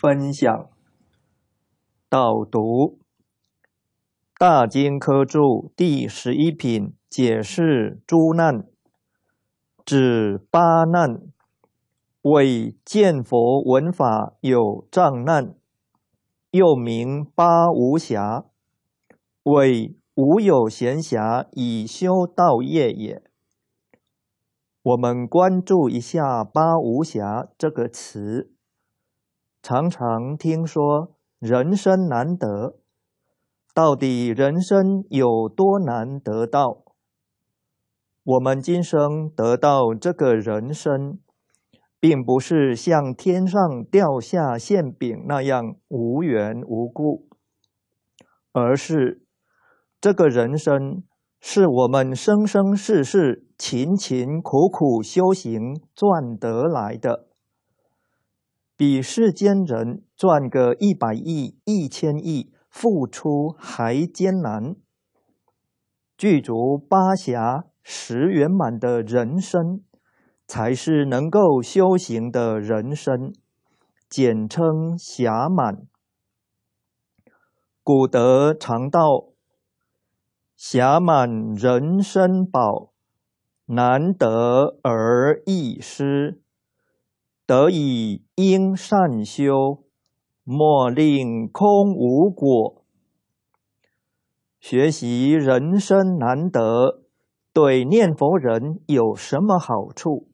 分享导读《大经科注》第十一品解释“诸难”，指八难，为见佛闻法有障难，又名八无暇，为无有闲暇以修道业也。我们关注一下“八无暇”这个词。常常听说人生难得，到底人生有多难得到？我们今生得到这个人生，并不是像天上掉下馅饼那样无缘无故，而是这个人生是我们生生世世勤勤苦苦修行赚得来的。比世间人赚个一百亿、一千亿付出还艰难。具足八暇十圆满的人生，才是能够修行的人生，简称暇满。古德常道：“暇满人生宝，难得而易失。”得以因善修，莫令空无果。学习人生难得，对念佛人有什么好处？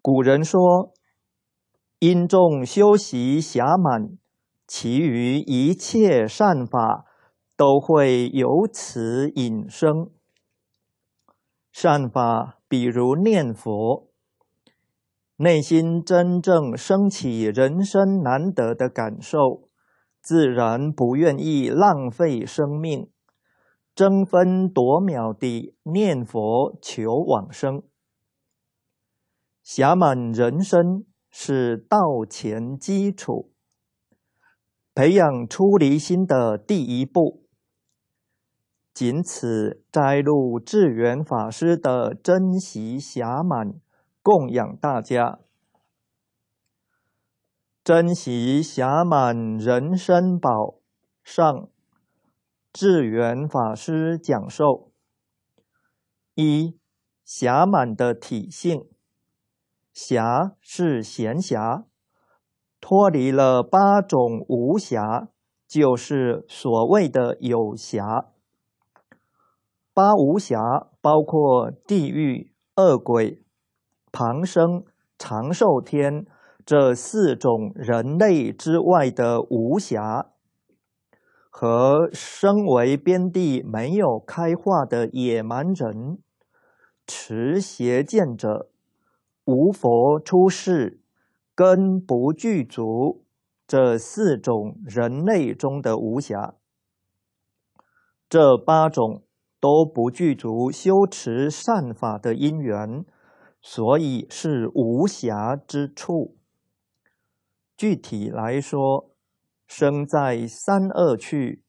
古人说：“因众修习暇满，其余一切善法都会由此引生。善法，比如念佛。”内心真正升起人生难得的感受，自然不愿意浪费生命，争分夺秒地念佛求往生。暇满人生是道前基础，培养出离心的第一步。仅此摘录智源法师的珍惜暇满。供养大家，珍惜侠满人身宝。上智源法师讲授：一侠满的体性，侠是闲暇，脱离了八种无暇，就是所谓的有暇。八无暇包括地狱、恶鬼。旁生、长寿天这四种人类之外的无暇，和身为边地没有开化的野蛮人持邪见者、无佛出世、根不具足这四种人类中的无暇，这八种都不具足修持善法的因缘。所以是无暇之处。具体来说，生在三恶趣，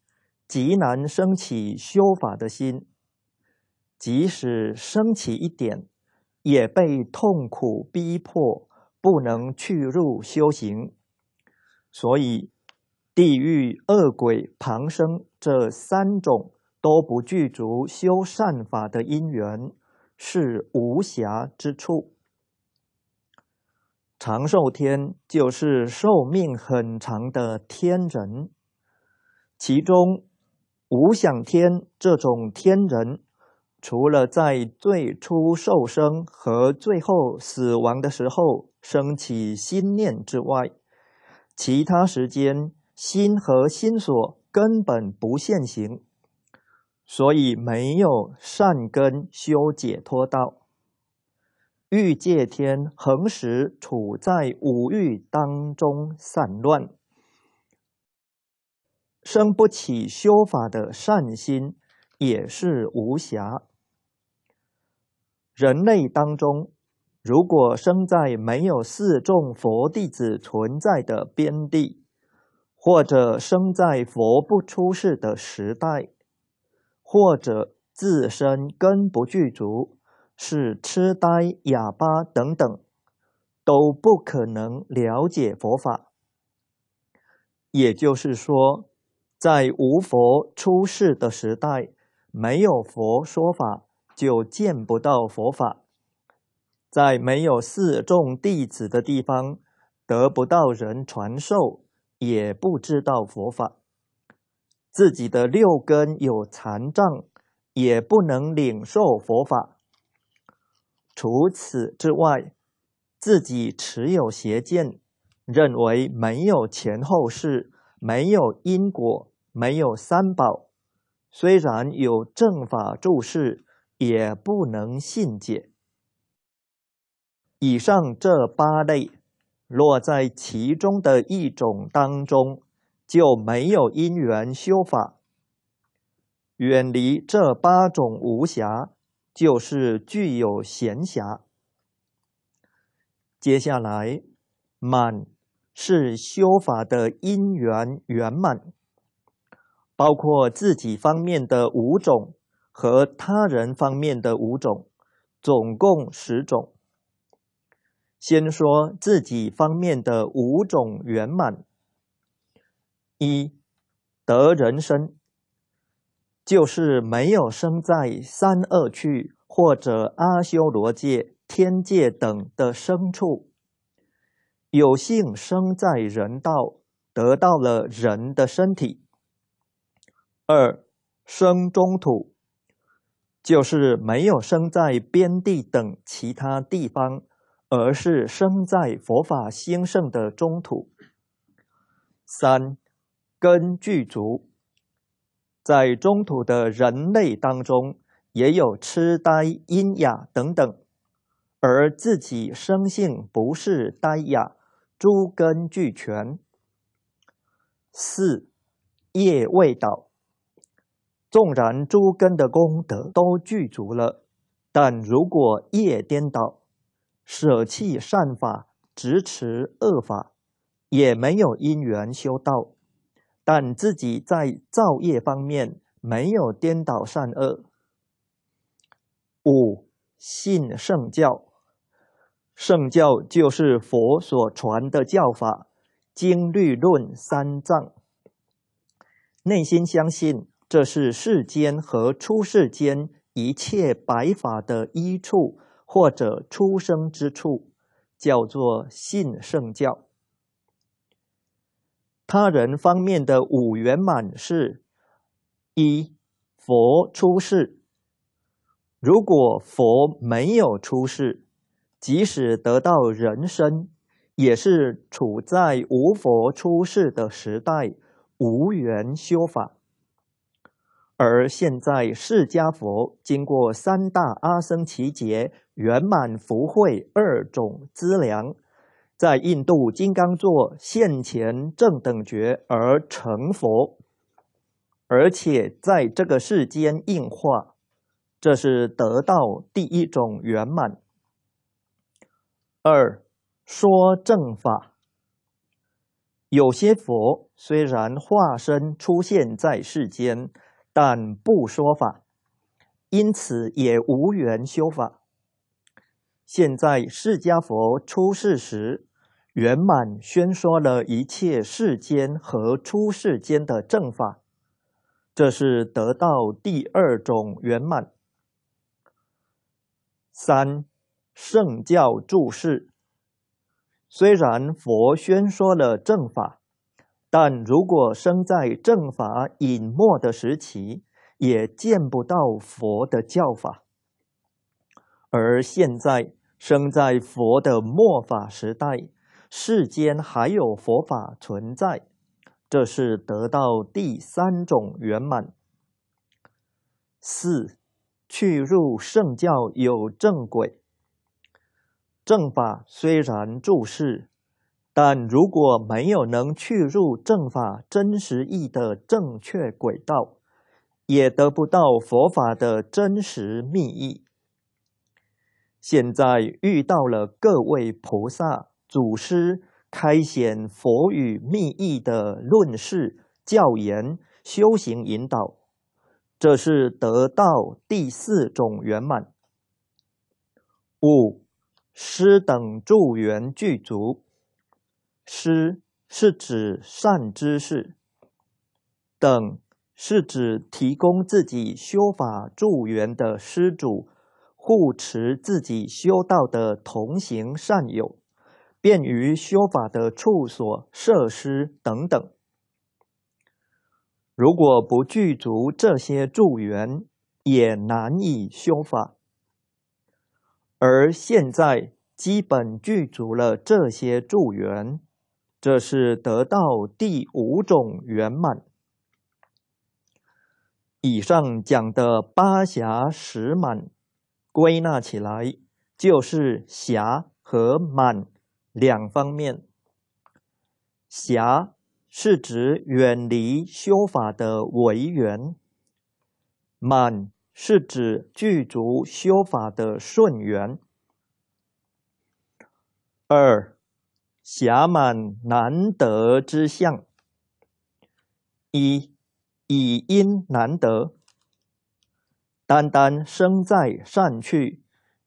极难升起修法的心；即使升起一点，也被痛苦逼迫，不能去入修行。所以，地狱、恶鬼、旁生这三种都不具足修善法的因缘。是无暇之处。长寿天就是寿命很长的天人，其中无想天这种天人，除了在最初受生和最后死亡的时候升起心念之外，其他时间心和心所根本不现行。所以没有善根修解脱道，欲界天恒时处在五欲当中散乱，生不起修法的善心，也是无暇。人类当中，如果生在没有四众佛弟子存在的边地，或者生在佛不出世的时代。或者自身根不具足，是痴呆、哑巴等等，都不可能了解佛法。也就是说，在无佛出世的时代，没有佛说法，就见不到佛法；在没有四众弟子的地方，得不到人传授，也不知道佛法。自己的六根有残障，也不能领受佛法。除此之外，自己持有邪见，认为没有前后世，没有因果，没有三宝。虽然有正法注释，也不能信解。以上这八类，落在其中的一种当中。就没有因缘修法，远离这八种无暇，就是具有闲暇。接下来，满是修法的因缘圆满，包括自己方面的五种和他人方面的五种，总共十种。先说自己方面的五种圆满。一得人生，就是没有生在三恶趣或者阿修罗界、天界等的牲处，有幸生在人道，得到了人的身体。二生中土，就是没有生在边地等其他地方，而是生在佛法兴盛的中土。三。根具足，在中土的人类当中，也有痴呆、阴哑等等，而自己生性不是呆哑，诸根俱全。四业未倒，纵然诸根的功德都具足了，但如果业颠倒，舍弃善法，执持恶法，也没有因缘修道。但自己在造业方面没有颠倒善恶。五信圣教，圣教就是佛所传的教法，经、律、论、三藏。内心相信这是世间和出世间一切白法的依处，或者出生之处，叫做信圣教。他人方面的五圆满是：一佛出世。如果佛没有出世，即使得到人身，也是处在无佛出世的时代，无缘修法。而现在释迦佛经过三大阿僧祇劫，圆满福慧二种资粮。在印度金刚座现前正等觉而成佛，而且在这个世间应化，这是得到第一种圆满。二说正法，有些佛虽然化身出现在世间，但不说法，因此也无缘修法。现在释迦佛出世时。圆满宣说了一切世间和出世间的正法，这是得到第二种圆满。三，圣教注释。虽然佛宣说了正法，但如果生在正法隐没的时期，也见不到佛的教法。而现在生在佛的末法时代。世间还有佛法存在，这是得到第三种圆满。四，去入圣教有正轨。正法虽然注释，但如果没有能去入正法真实意的正确轨道，也得不到佛法的真实密意。现在遇到了各位菩萨。祖师开显佛与密意的论事教言、修行引导，这是得道第四种圆满。五师等助缘具足，师是指善知识；等是指提供自己修法助缘的施主，护持自己修道的同行善友。便于修法的处所、设施等等。如果不具足这些助缘，也难以修法。而现在基本具足了这些助缘，这是得到第五种圆满。以上讲的八暇十满，归纳起来就是暇和满。两方面，狭是指远离修法的违缘，满是指具足修法的顺缘。二，狭满难得之相，一，以因难得，单单生在善趣，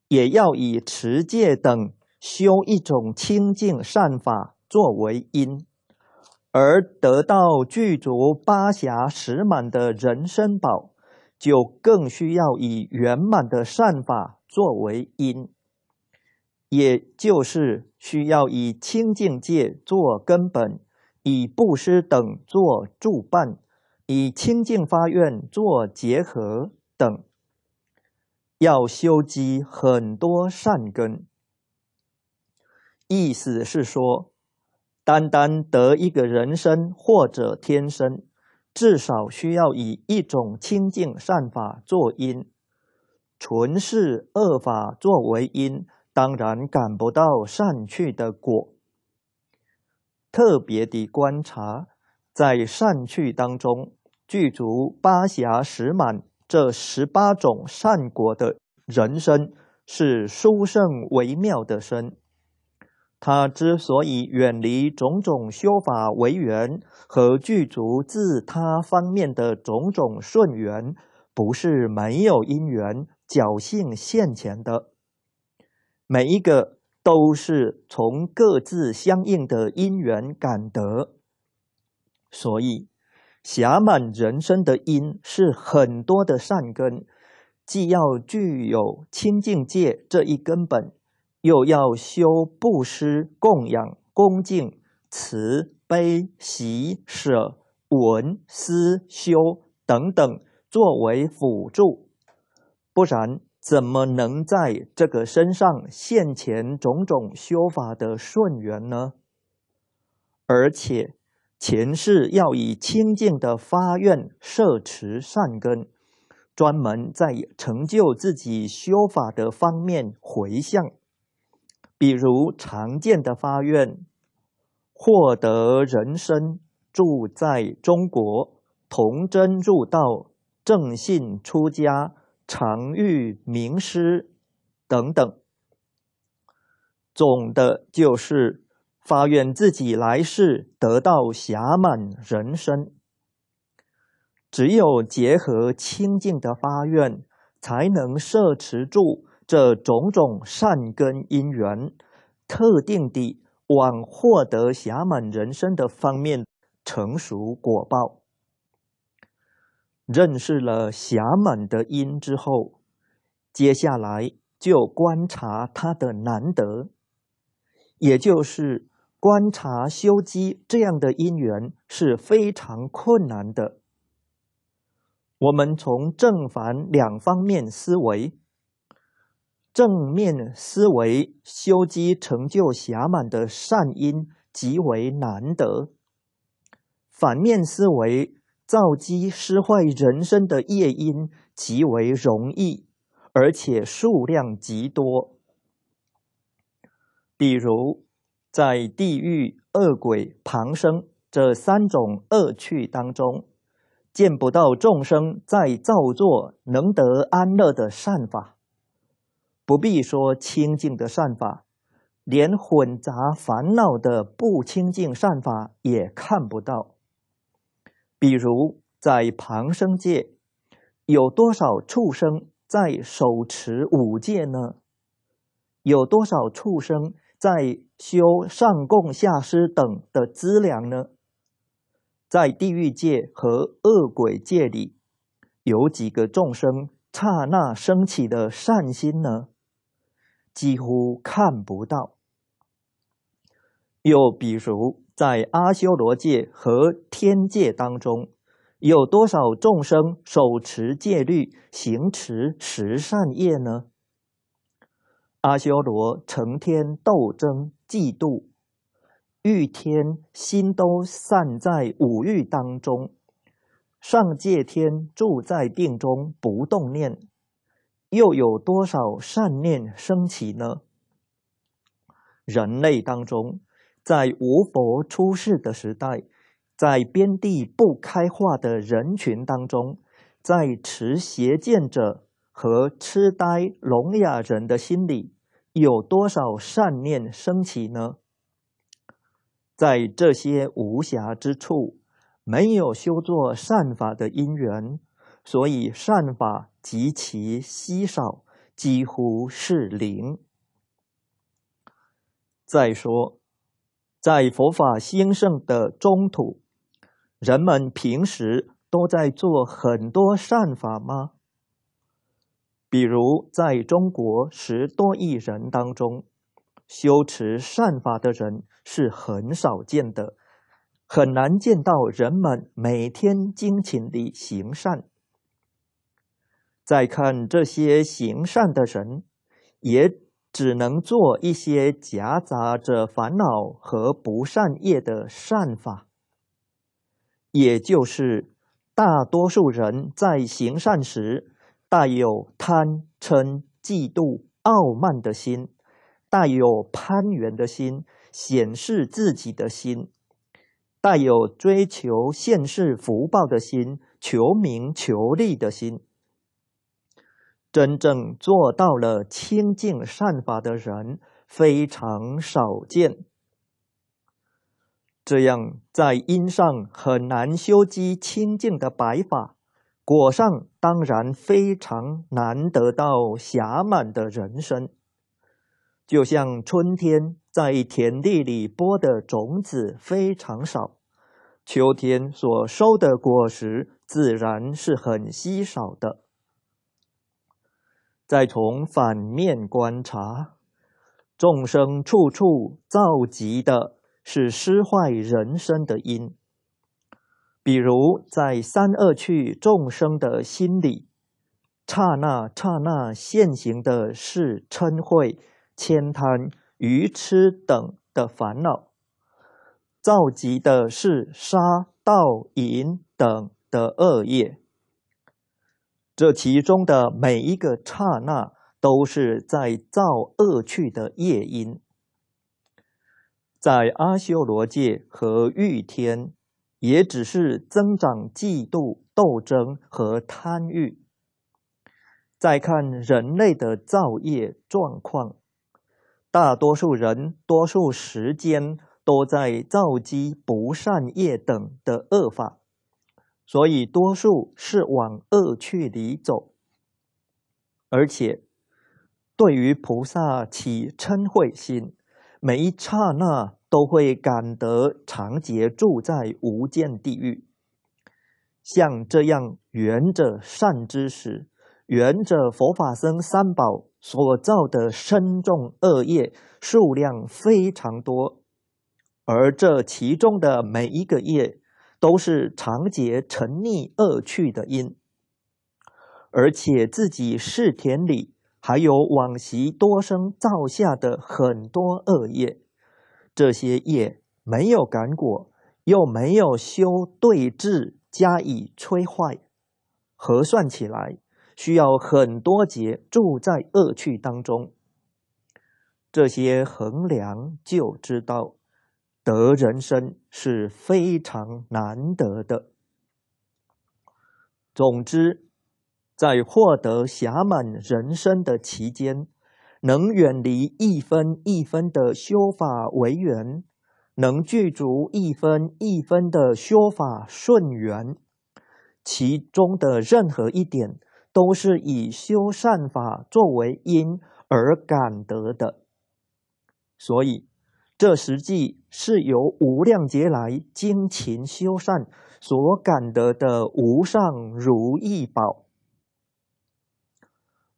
也要以持戒等。修一种清净善法作为因，而得到具足八暇十满的人生宝，就更需要以圆满的善法作为因，也就是需要以清净界做根本，以布施等做助办，以清净发愿做结合等，要修积很多善根。意思是说，单单得一个人身或者天身，至少需要以一种清净善法作因，纯是恶法作为因，当然感不到善趣的果。特别的观察，在善趣当中具足八暇十满这十八种善果的人生，是殊胜微妙的身。他之所以远离种种修法为缘和具足自他方面的种种顺缘，不是没有因缘，侥幸现前的。每一个都是从各自相应的因缘感得。所以，暇满人生的因是很多的善根，既要具有清净界这一根本。又要修布施、供养、恭敬、慈悲、喜舍、闻思修等等作为辅助，不然怎么能在这个身上现前种种修法的顺缘呢？而且前世要以清净的发愿摄持善根，专门在成就自己修法的方面回向。比如常见的发愿，获得人生住在中国，童真入道，正信出家，常遇名师等等。总的，就是发愿自己来世得到暇满人生。只有结合清净的发愿，才能摄持住。这种种善根因缘，特定的往获得暇满人生的方面成熟果报，认识了暇满的因之后，接下来就观察它的难得，也就是观察修机这样的因缘是非常困难的。我们从正反两方面思维。正面思维修积成就暇满的善因极为难得，反面思维造积失坏人生的业因极为容易，而且数量极多。比如，在地狱、恶鬼、旁生这三种恶趣当中，见不到众生在造作能得安乐的善法。不必说清净的善法，连混杂烦恼的不清净善法也看不到。比如在旁生界，有多少畜生在手持五戒呢？有多少畜生在修上供下施等的资粮呢？在地狱界和恶鬼界里，有几个众生刹那升起的善心呢？几乎看不到。又比如，在阿修罗界和天界当中，有多少众生手持戒律，行持十善业呢？阿修罗、成天斗争、嫉妒、欲天心都散在五欲当中；上界天住在定中，不动念。又有多少善念升起呢？人类当中，在无佛出世的时代，在边地不开化的人群当中，在持邪见者和痴呆聋哑人的心里，有多少善念升起呢？在这些无暇之处，没有修作善法的因缘。所以善法极其稀少，几乎是零。再说，在佛法兴盛的中土，人们平时都在做很多善法吗？比如，在中国十多亿人当中，修持善法的人是很少见的，很难见到人们每天辛勤地行善。再看这些行善的人，也只能做一些夹杂着烦恼和不善业的善法。也就是，大多数人在行善时，带有贪嗔嫉妒傲慢的心，带有攀缘的心，显示自己的心，带有追求现世福报的心，求名求利的心。真正做到了清净善法的人非常少见，这样在因上很难修积清净的白法，果上当然非常难得到暇满的人生。就像春天在田地里播的种子非常少，秋天所收的果实自然是很稀少的。再从反面观察，众生处处造集的是失坏人生的因。比如在三恶趣众生的心里，刹那刹那现行的是嗔恚、悭贪、愚痴等的烦恼，造集的是杀、盗、淫等的恶业。这其中的每一个刹那，都是在造恶趣的业因。在阿修罗界和玉天，也只是增长嫉妒、斗争和贪欲。再看人类的造业状况，大多数人、多数时间都在造积不善业等的恶法。所以，多数是往恶趣里走。而且，对于菩萨起嗔恚心，每一刹那都会感得长劫住在无间地狱。像这样缘者善知识、缘者佛法僧三宝所造的深重恶业数量非常多，而这其中的每一个业。都是长劫沉溺恶趣的因，而且自己世田里还有往昔多生造下的很多恶业，这些业没有感果，又没有修对治加以摧坏，核算起来需要很多劫住在恶趣当中，这些衡量就知道。得人生是非常难得的。总之，在获得暇满人生的期间，能远离一分一分的修法为缘，能具足一分一分的修法顺缘，其中的任何一点，都是以修善法作为因而感得的。所以，这实际。是由无量劫来精勤修善所感得的无上如意宝。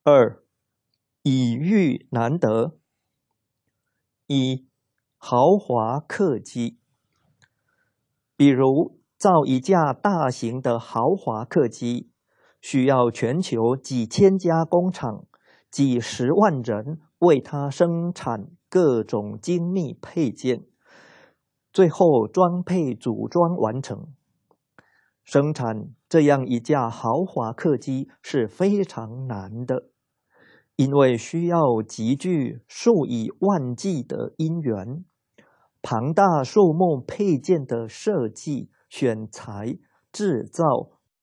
二，以欲难得。一，豪华客机，比如造一架大型的豪华客机，需要全球几千家工厂、几十万人为它生产各种精密配件。最后装配组装完成，生产这样一架豪华客机是非常难的，因为需要集聚数以万计的因缘。庞大数目配件的设计、选材、制造、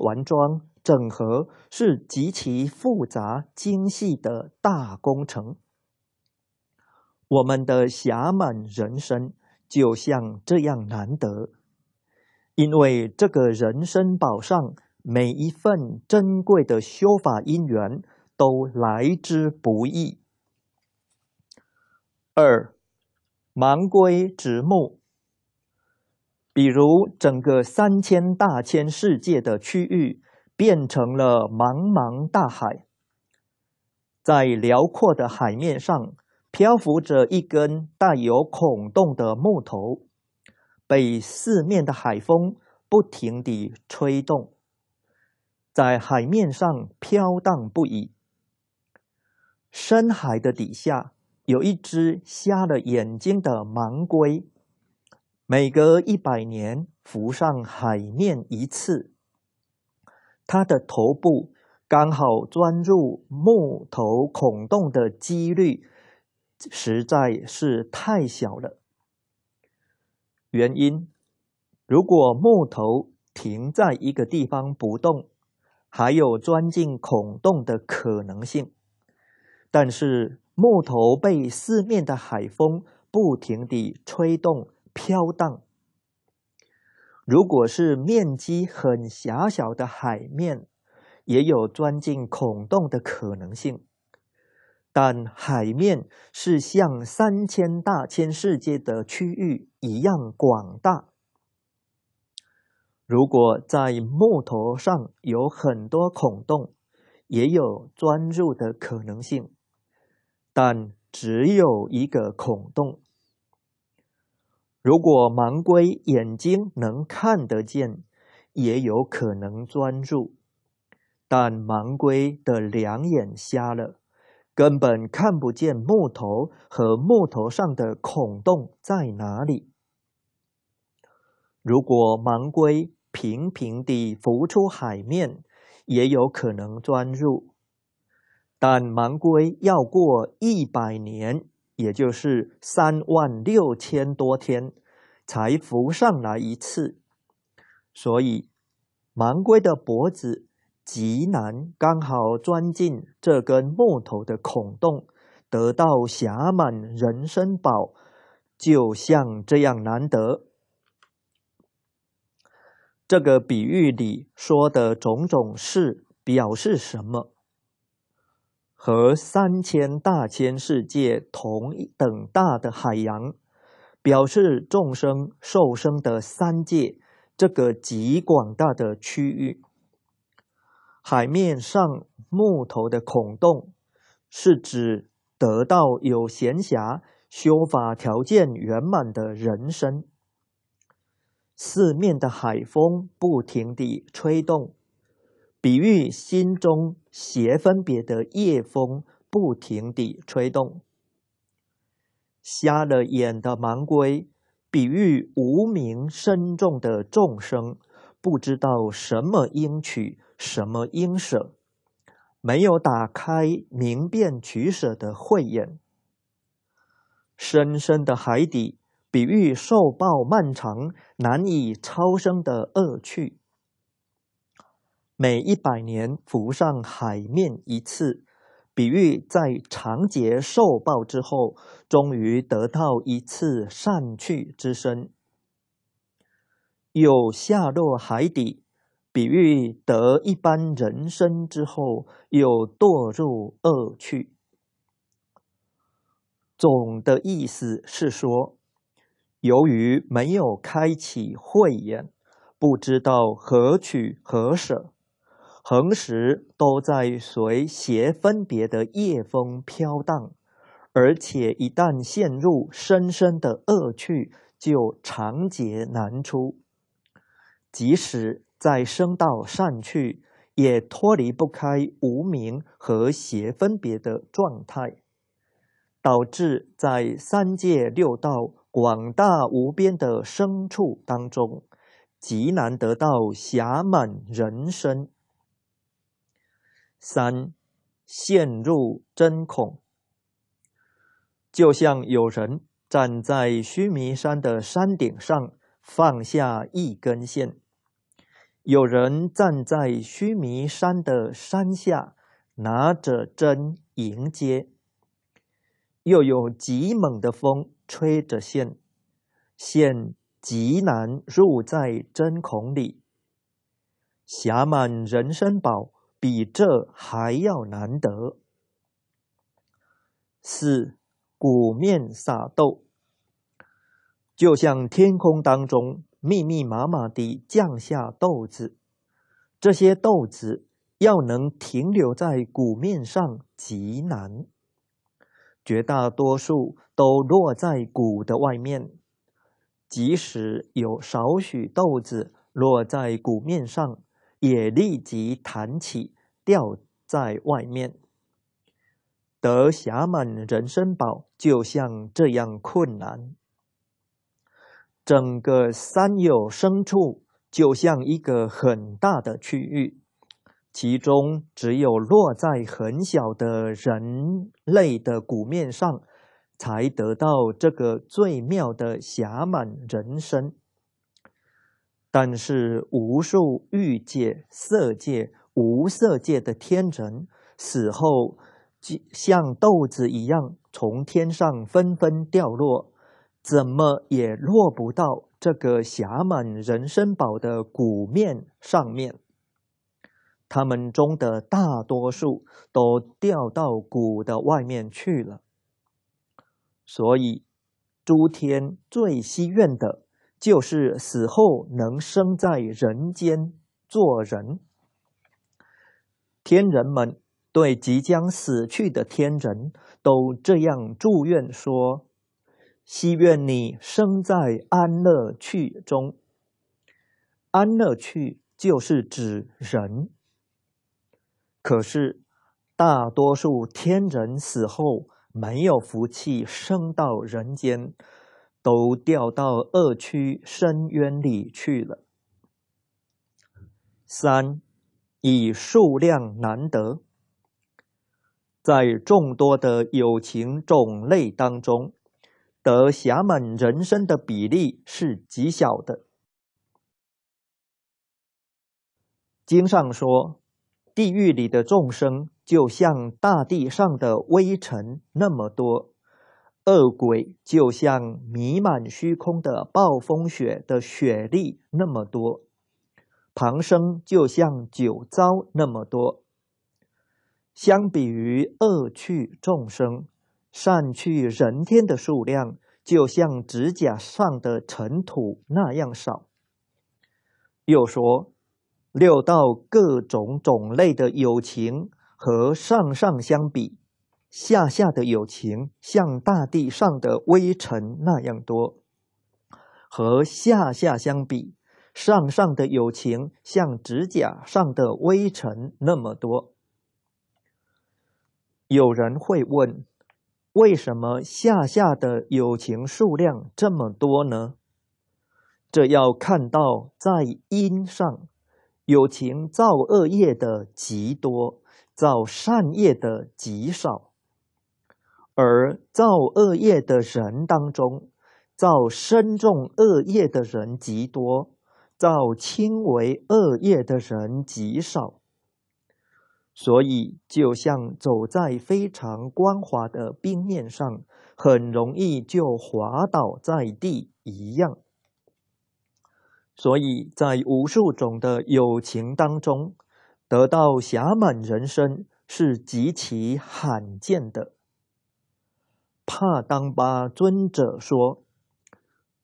完装、整合是极其复杂精细的大工程。我们的侠满人生。就像这样难得，因为这个人生宝上每一份珍贵的修法因缘都来之不易。二，盲归直目，比如整个三千大千世界的区域变成了茫茫大海，在辽阔的海面上。漂浮着一根带有孔洞的木头，被四面的海风不停地吹动，在海面上飘荡不已。深海的底下有一只瞎了眼睛的盲龟，每隔一百年浮上海面一次。它的头部刚好钻入木头孔洞的几率。实在是太小了。原因，如果木头停在一个地方不动，还有钻进孔洞的可能性；但是木头被四面的海风不停地吹动、飘荡。如果是面积很狭小的海面，也有钻进孔洞的可能性。但海面是像三千大千世界的区域一样广大。如果在木头上有很多孔洞，也有钻入的可能性。但只有一个孔洞。如果盲龟眼睛能看得见，也有可能钻入。但盲龟的两眼瞎了。根本看不见木头和木头上的孔洞在哪里。如果盲龟平平地浮出海面，也有可能钻入。但盲龟要过一百年，也就是三万六千多天，才浮上来一次。所以，盲龟的脖子。极难，刚好钻进这根木头的孔洞，得到侠满人参宝，就像这样难得。这个比喻里说的种种事，表示什么？和三千大千世界同一等大的海洋，表示众生受生的三界，这个极广大的区域。海面上木头的孔洞，是指得到有闲暇修法条件圆满的人生。四面的海风不停地吹动，比喻心中邪分别的夜风不停地吹动。瞎了眼的盲龟，比喻无名深重的众生，不知道什么应取。什么因舍，没有打开明辨取舍的慧眼。深深的海底，比喻受报漫长，难以超生的恶趣。每一百年浮上海面一次，比喻在长劫受报之后，终于得到一次善趣之身，有下落海底。比喻得一般人生之后，又堕入恶趣。总的意思是说，由于没有开启慧眼，不知道何取何舍，恒时都在随邪分别的夜风飘荡，而且一旦陷入深深的恶趣，就长劫难出。即使在升到上去，也脱离不开无名和邪分别的状态，导致在三界六道广大无边的牲处当中，极难得到暇满人身。三，陷入针孔，就像有人站在须弥山的山顶上，放下一根线。有人站在须弥山的山下，拿着针迎接；又有极猛的风吹着线，线极难入在针孔里。霞满人参宝，比这还要难得。四鼓面撒豆，就像天空当中。密密麻麻地降下豆子，这些豆子要能停留在鼓面上极难，绝大多数都落在鼓的外面。即使有少许豆子落在鼓面上，也立即弹起，掉在外面。得侠满人参宝就像这样困难。整个三有深处就像一个很大的区域，其中只有落在很小的人类的骨面上，才得到这个最妙的侠满人生。但是无数欲界、色界、无色界的天人死后，像豆子一样从天上纷纷掉落。怎么也落不到这个匣满人参宝的鼓面上面，他们中的大多数都掉到鼓的外面去了。所以，诸天最希愿的就是死后能生在人间做人。天人们对即将死去的天人都这样祝愿说。希愿你生在安乐趣中，安乐趣就是指人。可是大多数天人死后没有福气升到人间，都掉到恶趣深渊里去了。三，以数量难得，在众多的友情种类当中。得暇满人生的比例是极小的。经上说，地狱里的众生就像大地上的微尘那么多，恶鬼就像弥漫虚空的暴风雪的雪粒那么多，旁生就像酒糟那么多。相比于恶趣众生。散去人天的数量，就像指甲上的尘土那样少。又说，六道各种种类的友情和上上相比，下下的友情像大地上的微尘那样多；和下下相比，上上的友情像指甲上的微尘那么多。有人会问。为什么下下的友情数量这么多呢？这要看到，在因上，友情造恶业的极多，造善业的极少；而造恶业的人当中，造深重恶业的人极多，造轻微恶业的人极少。所以，就像走在非常光滑的冰面上，很容易就滑倒在地一样。所以在无数种的友情当中，得到侠满人生是极其罕见的。帕当巴尊者说：“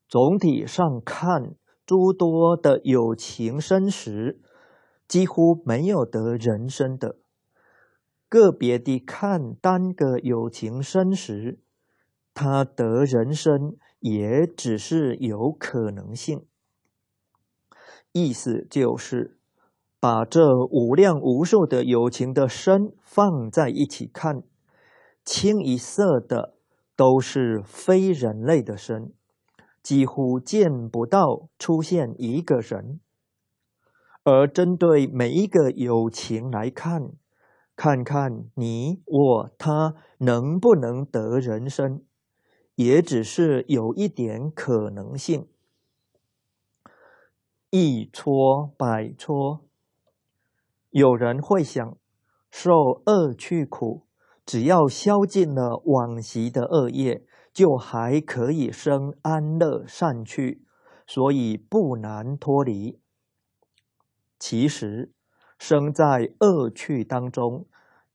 总体上看，诸多的友情生时。”几乎没有得人身的，个别的看单个有情生时，他得人身也只是有可能性。意思就是，把这无量无数的有情的生放在一起看，清一色的都是非人类的生，几乎见不到出现一个人。而针对每一个友情来看，看看你我他能不能得人生，也只是有一点可能性。一搓百搓，有人会想，受恶去苦，只要消尽了往昔的恶业，就还可以生安乐善趣，所以不难脱离。其实，生在恶趣当中，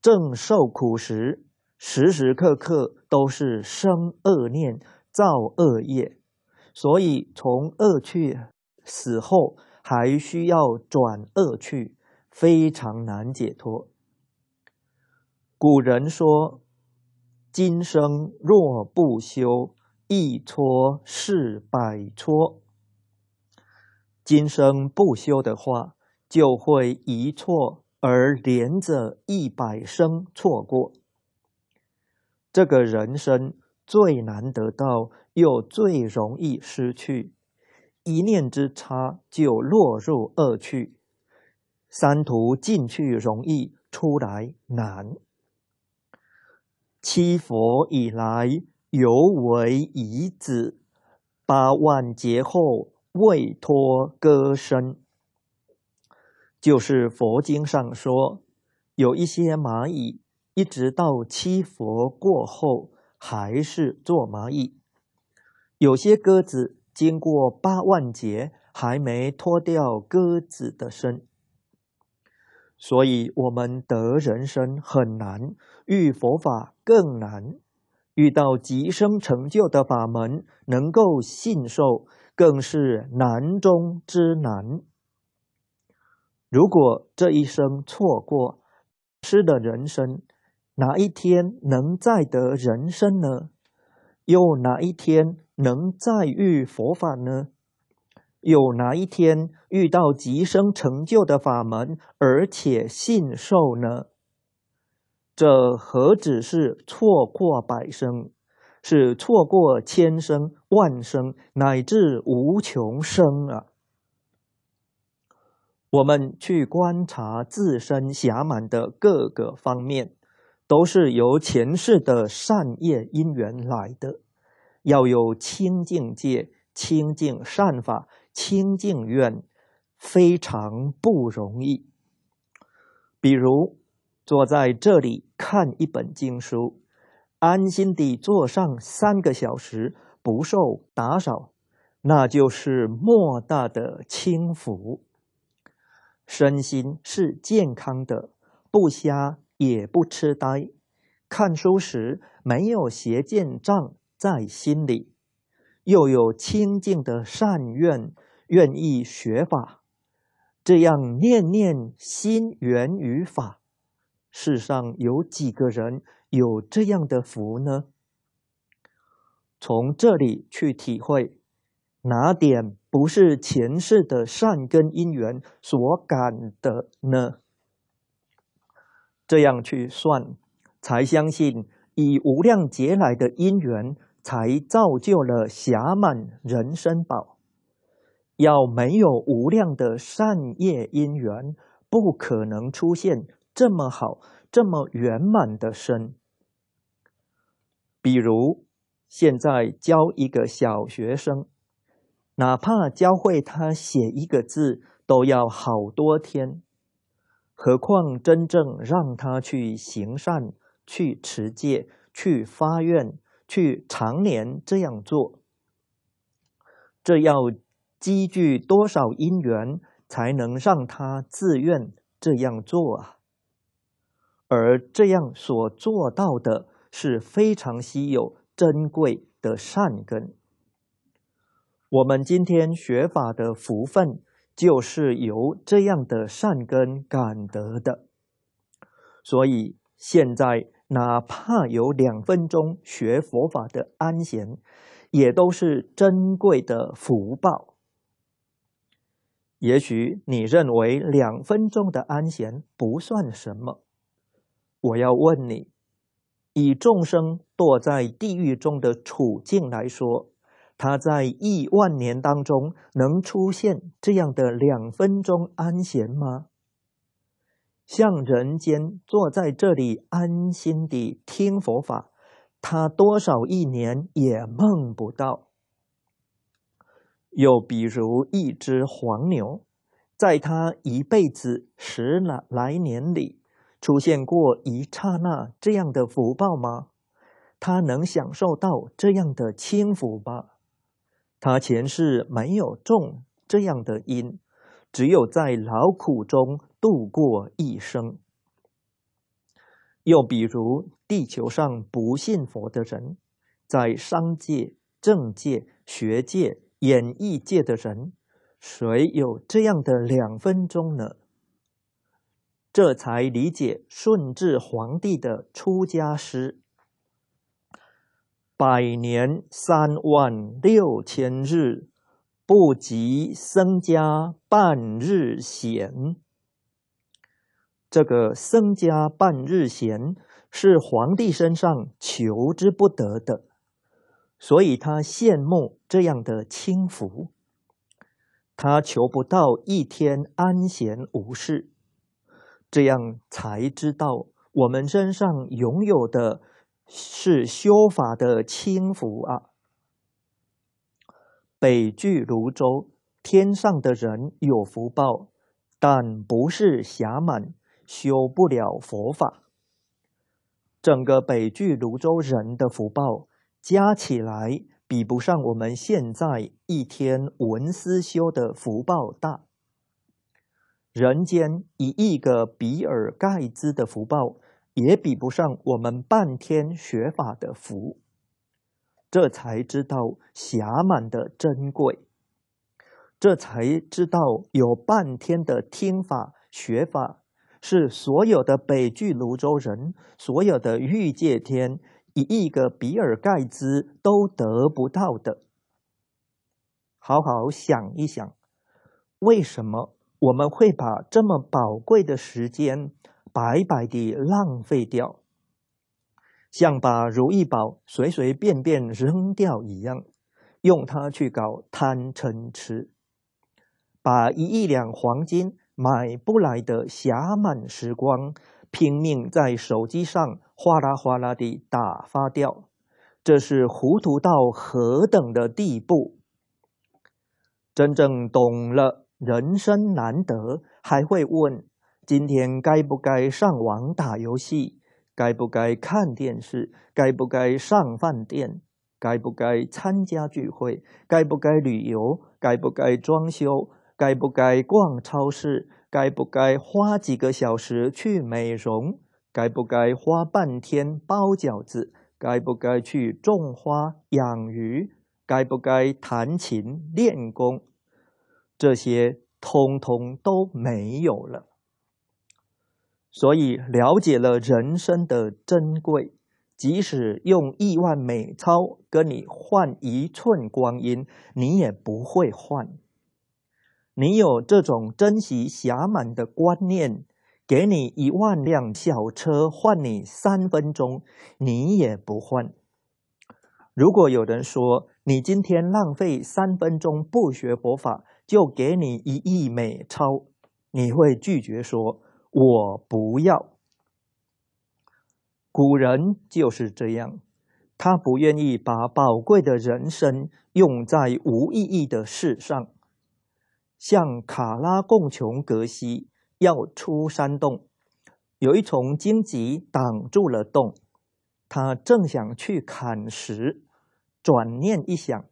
正受苦时，时时刻刻都是生恶念、造恶业，所以从恶趣死后，还需要转恶趣，非常难解脱。古人说：“今生若不修，一搓是百搓。”今生不修的话。就会一错而连着一百生错过。这个人生最难得到，又最容易失去，一念之差就落入恶趣。三途进去容易，出来难。七佛以来犹为遗子，八万劫后未脱歌声。就是佛经上说，有一些蚂蚁，一直到七佛过后还是做蚂蚁；有些鸽子经过八万劫还没脱掉鸽子的身。所以，我们得人身很难，遇佛法更难，遇到极生成就的法门能够信受，更是难中之难。如果这一生错过师的人生，哪一天能再得人生呢？又哪一天能再遇佛法呢？有哪一天遇到极生成就的法门，而且信受呢？这何止是错过百生，是错过千生、万生，乃至无穷生啊！我们去观察自身暇满的各个方面，都是由前世的善业因缘来的。要有清净戒、清净善法、清净愿，非常不容易。比如坐在这里看一本经书，安心地坐上三个小时，不受打扰，那就是莫大的清福。身心是健康的，不瞎也不痴呆，看书时没有邪见障在心里，又有清净的善愿，愿意学法，这样念念心缘于法，世上有几个人有这样的福呢？从这里去体会。哪点不是前世的善根因缘所感的呢？这样去算，才相信以无量劫来的因缘，才造就了侠满人生宝。要没有无量的善业因缘，不可能出现这么好、这么圆满的身。比如现在教一个小学生。哪怕教会他写一个字都要好多天，何况真正让他去行善、去持戒、去发愿、去常年这样做，这要积聚多少因缘才能让他自愿这样做啊？而这样所做到的是非常稀有珍贵的善根。我们今天学法的福分，就是由这样的善根感得的。所以，现在哪怕有两分钟学佛法的安闲，也都是珍贵的福报。也许你认为两分钟的安闲不算什么，我要问你：以众生堕在地狱中的处境来说。他在亿万年当中能出现这样的两分钟安闲吗？像人间坐在这里安心地听佛法，他多少一年也梦不到。又比如一只黄牛，在他一辈子十来来年里，出现过一刹那这样的福报吗？他能享受到这样的轻福吗？他前世没有种这样的因，只有在劳苦中度过一生。又比如地球上不信佛的人，在商界、政界、学界、演艺界的人，谁有这样的两分钟呢？这才理解顺治皇帝的出家诗。百年三万六千日，不及僧家半日闲。这个僧家半日闲是皇帝身上求之不得的，所以他羡慕这样的清福。他求不到一天安闲无事，这样才知道我们身上拥有的。是修法的轻福啊！北距泸州天上的人有福报，但不是暇满修不了佛法。整个北距泸州人的福报加起来，比不上我们现在一天文思修的福报大。人间以一个比尔盖茨的福报。也比不上我们半天学法的福，这才知道暇满的珍贵，这才知道有半天的听法学法是所有的北距泸州人、所有的欲界天一亿个比尔盖茨都得不到的。好好想一想，为什么我们会把这么宝贵的时间？白白的浪费掉，像把如意宝随随便便扔掉一样，用它去搞贪嗔痴，把一亿两黄金买不来的暇满时光，拼命在手机上哗啦哗啦的打发掉，这是糊涂到何等的地步？真正懂了，人生难得，还会问。今天该不该上网打游戏？该不该看电视？该不该上饭店？该不该参加聚会？该不该旅游？该不该装修？该不该逛超市？该不该花几个小时去美容？该不该花半天包饺子？该不该去种花养鱼？该不该弹琴练功？这些通通都没有了。所以了解了人生的珍贵，即使用亿万美钞跟你换一寸光阴，你也不会换。你有这种珍惜暇满的观念，给你一万辆小车换你三分钟，你也不换。如果有人说你今天浪费三分钟不学佛法，就给你一亿美钞，你会拒绝说。我不要。古人就是这样，他不愿意把宝贵的人生用在无意义的事上。像卡拉贡琼格西要出山洞，有一丛荆棘挡住了洞，他正想去砍时，转念一想，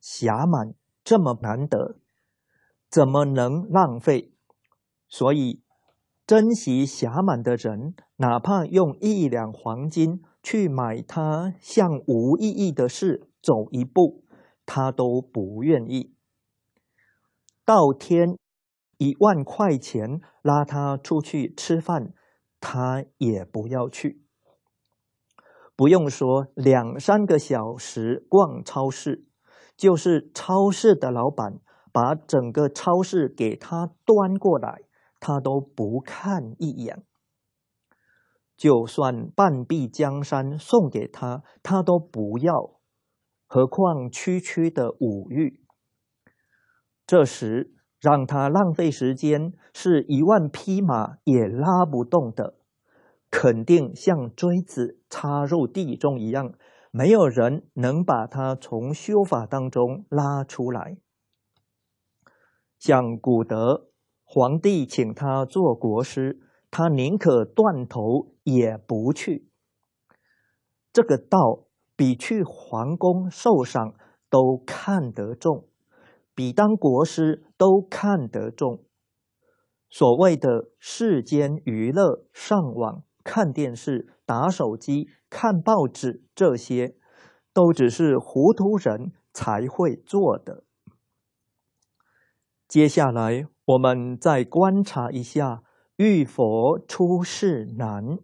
霞满这么难得，怎么能浪费？所以。珍惜暇满的人，哪怕用一两黄金去买他向无意义的事走一步，他都不愿意。到天一万块钱拉他出去吃饭，他也不要去。不用说两三个小时逛超市，就是超市的老板把整个超市给他端过来。他都不看一眼，就算半壁江山送给他，他都不要，何况区区的五欲。这时让他浪费时间，是一万匹马也拉不动的，肯定像锥子插入地中一样，没有人能把他从修法当中拉出来。像古德。皇帝请他做国师，他宁可断头也不去。这个道比去皇宫受赏都看得重，比当国师都看得重。所谓的世间娱乐，上网、看电视、打手机、看报纸，这些都只是糊涂人才会做的。接下来。我们再观察一下，遇佛出世难。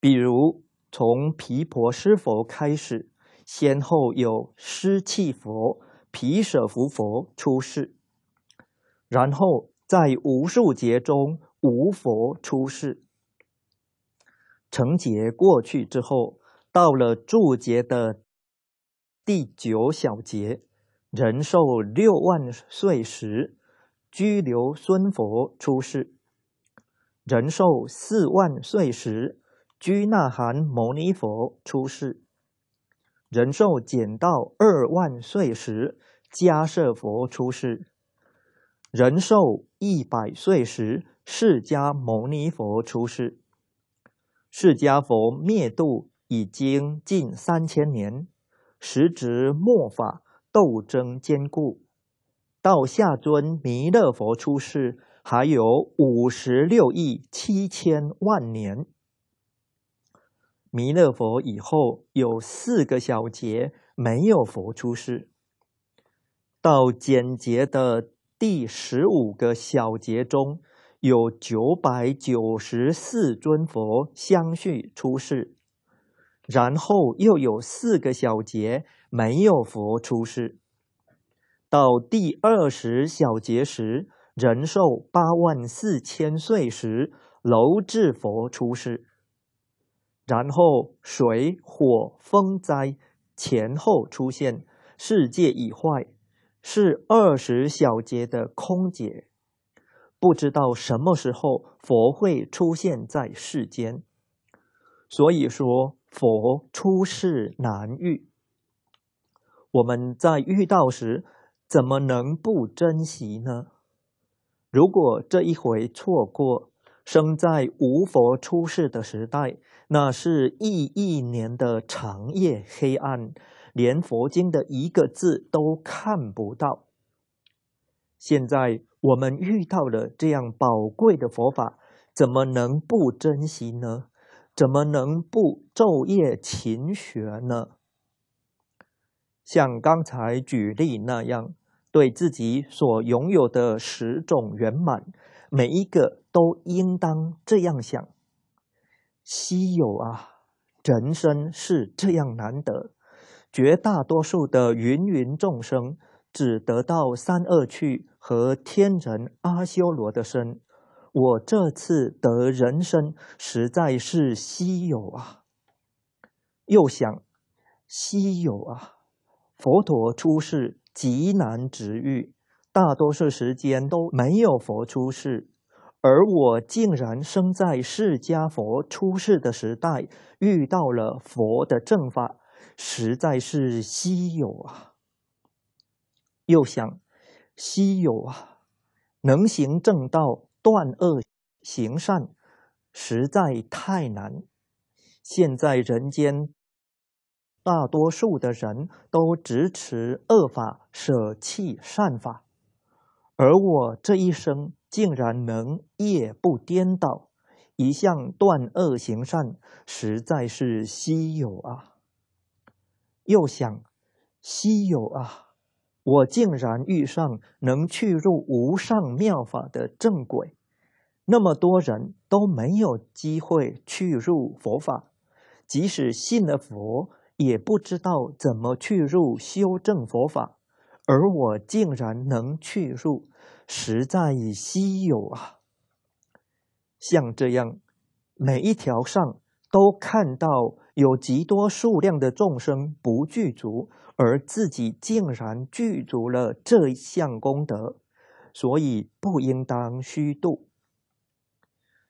比如从毗婆师佛开始，先后有湿气佛、毗舍浮佛出世，然后在无数劫中无佛出世。成劫过去之后，到了住劫的第九小劫。人寿六万岁时，居留孙佛出世；人寿四万岁时，居那含牟尼佛出世；人寿减到二万岁时，迦摄佛出世；人寿一百岁时，释迦牟尼佛出世。释迦佛灭度已经近三千年，时值末法。斗争坚固，到下尊弥勒佛出世还有五十六亿七千万年。弥勒佛以后有四个小节没有佛出世，到简洁的第十五个小节中有九百九十四尊佛相续出世，然后又有四个小节。没有佛出世，到第二十小节时，人寿八万四千岁时，楼至佛出世。然后水火风灾前后出现，世界已坏，是二十小节的空劫。不知道什么时候佛会出现在世间，所以说佛出世难遇。我们在遇到时，怎么能不珍惜呢？如果这一回错过，生在无佛出世的时代，那是一亿年的长夜黑暗，连佛经的一个字都看不到。现在我们遇到了这样宝贵的佛法，怎么能不珍惜呢？怎么能不昼夜勤学呢？像刚才举例那样，对自己所拥有的十种圆满，每一个都应当这样想：稀有啊，人生是这样难得。绝大多数的芸芸众生只得到三恶趣和天人阿修罗的身，我这次得人身实在是稀有啊。又想，稀有啊。佛陀出世极难值遇，大多数时间都没有佛出世，而我竟然生在释迦佛出世的时代，遇到了佛的正法，实在是稀有啊！又想，稀有啊，能行正道、断恶行善，实在太难。现在人间。大多数的人都支持恶法，舍弃善法，而我这一生竟然能夜不颠倒，一向断恶行善，实在是稀有啊！又想稀有啊！我竟然遇上能去入无上妙法的正轨，那么多人都没有机会去入佛法，即使信了佛。也不知道怎么去入修正佛法，而我竟然能去入，实在已稀有啊！像这样，每一条上都看到有极多数量的众生不具足，而自己竟然具足了这项功德，所以不应当虚度。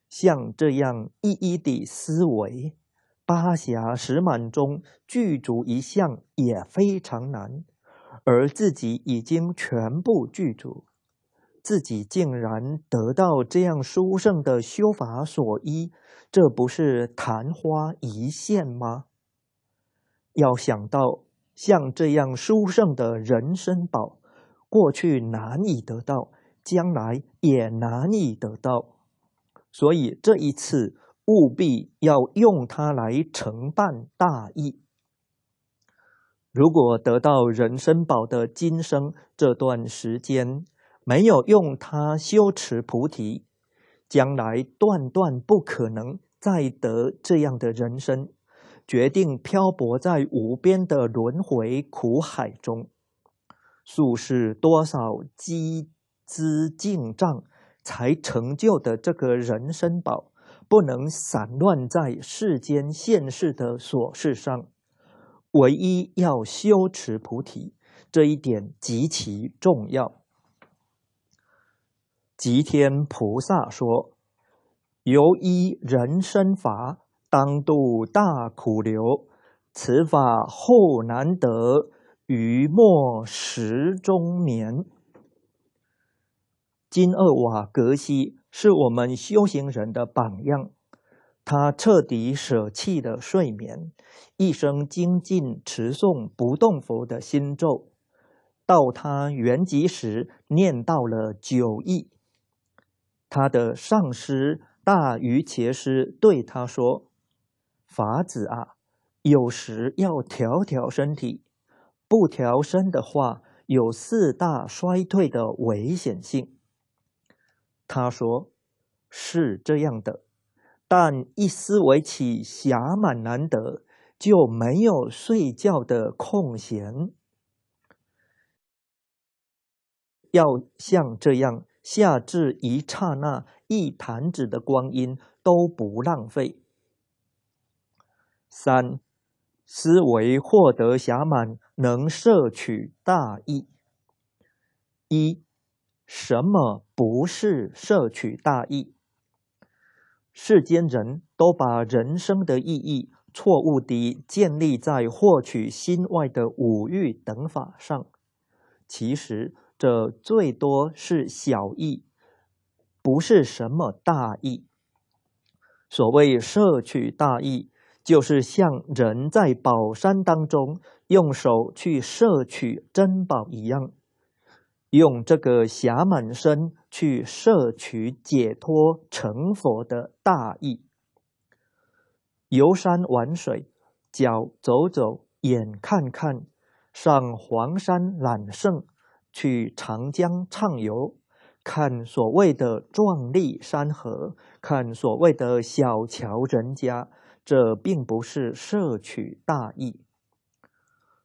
像这样一一的思维。八侠石满中具足一项也非常难，而自己已经全部具足，自己竟然得到这样殊胜的修法所依，这不是昙花一现吗？要想到像这样殊胜的人生宝，过去难以得到，将来也难以得到，所以这一次。务必要用它来承办大义。如果得到人参宝的今生这段时间没有用它修持菩提，将来断断不可能再得这样的人生，决定漂泊在无边的轮回苦海中。素是多少积资进账才成就的这个人参宝？不能散乱在世间现世的琐事上，唯一要修持菩提，这一点极其重要。吉天菩萨说：“由依人生法，当度大苦流，此法后难得，于末时中年。”金二瓦格西。是我们修行人的榜样。他彻底舍弃的睡眠，一生精进持诵不动佛的心咒，到他圆寂时念到了九亿。他的上师大愚切师对他说：“法子啊，有时要调调身体，不调身的话，有四大衰退的危险性。”他说：“是这样的，但一思维起暇满难得，就没有睡觉的空闲。要像这样，下至一刹那，一弹指的光阴都不浪费。三，思维获得暇满，能摄取大意。一。”什么不是摄取大意？世间人都把人生的意义错误地建立在获取心外的五欲等法上，其实这最多是小意，不是什么大意。所谓摄取大意，就是像人在宝山当中用手去摄取珍宝一样。用这个侠满身去摄取解脱成佛的大意。游山玩水，脚走走，眼看看，上黄山揽胜，去长江畅游，看所谓的壮丽山河，看所谓的小桥人家，这并不是摄取大意。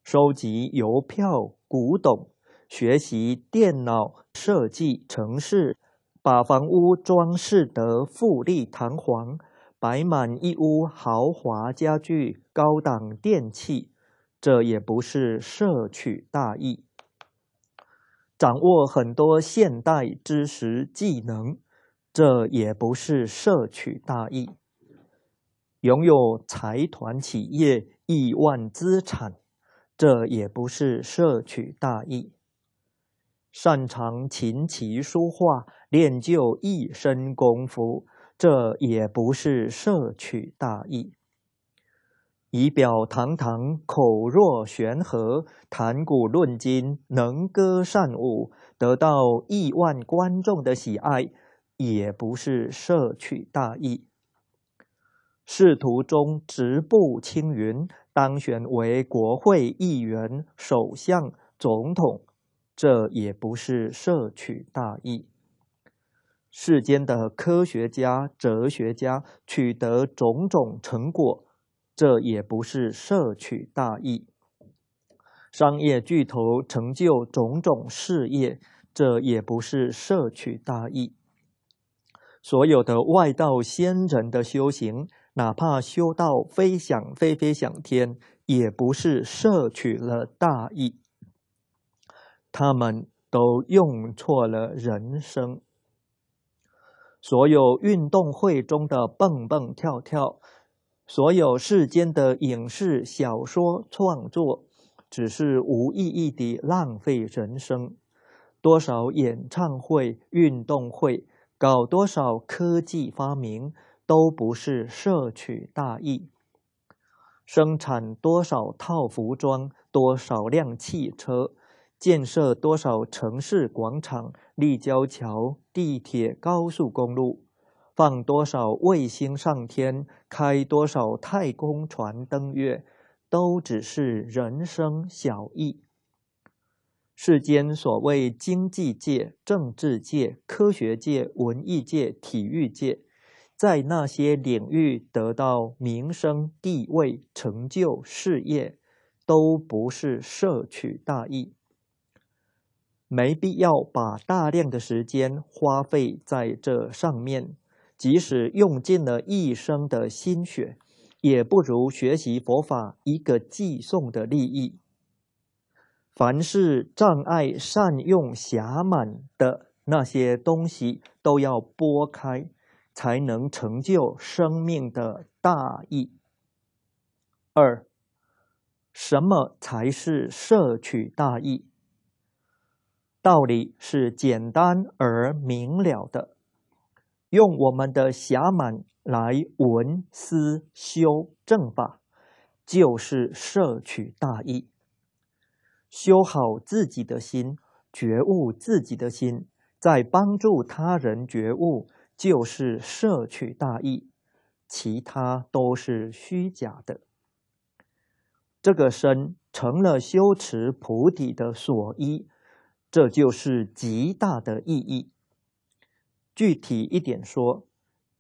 收集邮票、古董。学习电脑设计城市，把房屋装饰得富丽堂皇，摆满一屋豪华家具、高档电器，这也不是摄取大意。掌握很多现代知识技能，这也不是摄取大意。拥有财团企业亿万资产，这也不是摄取大意。擅长琴棋书画，练就一身功夫，这也不是摄取大义。仪表堂堂，口若悬河，谈古论今，能歌善舞，得到亿万观众的喜爱，也不是摄取大义。仕途中直步青云，当选为国会议员、首相、总统。这也不是摄取大意。世间的科学家、哲学家取得种种成果，这也不是摄取大意。商业巨头成就种种事业，这也不是摄取大意。所有的外道仙人的修行，哪怕修到飞想飞飞想天，也不是摄取了大意。他们都用错了人生。所有运动会中的蹦蹦跳跳，所有世间的影视小说创作，只是无意义的浪费人生。多少演唱会、运动会，搞多少科技发明，都不是摄取大意。生产多少套服装，多少辆汽车。建设多少城市广场、立交桥、地铁、高速公路，放多少卫星上天，开多少太空船登月，都只是人生小意。世间所谓经济界、政治界、科学界、文艺界、体育界，在那些领域得到名声、地位、成就、事业，都不是摄取大意。没必要把大量的时间花费在这上面，即使用尽了一生的心血，也不如学习佛法一个寄送的利益。凡是障碍善用暇满的那些东西，都要拨开，才能成就生命的大义。二，什么才是摄取大义？道理是简单而明了的，用我们的暇满来闻思修正法，就是摄取大义。修好自己的心，觉悟自己的心，在帮助他人觉悟，就是摄取大义。其他都是虚假的。这个身成了修持菩提的所依。这就是极大的意义。具体一点说，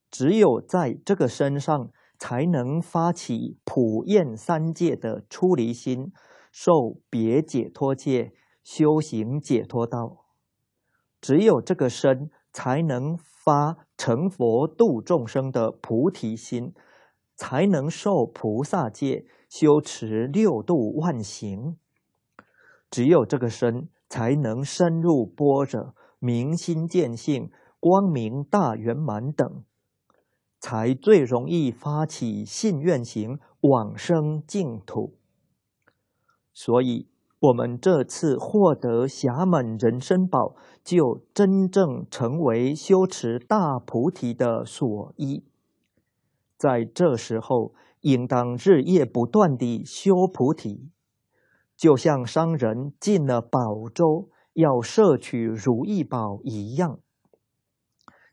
只有在这个身上，才能发起普验三界的出离心，受别解脱戒，修行解脱道；只有这个身，才能发成佛度众生的菩提心，才能受菩萨戒，修持六度万行；只有这个身。才能深入波折，明心见性，光明大圆满等，才最容易发起信愿行，往生净土。所以，我们这次获得霞门人参宝，就真正成为修持大菩提的所依。在这时候，应当日夜不断的修菩提。就像商人进了宝洲要摄取如意宝一样，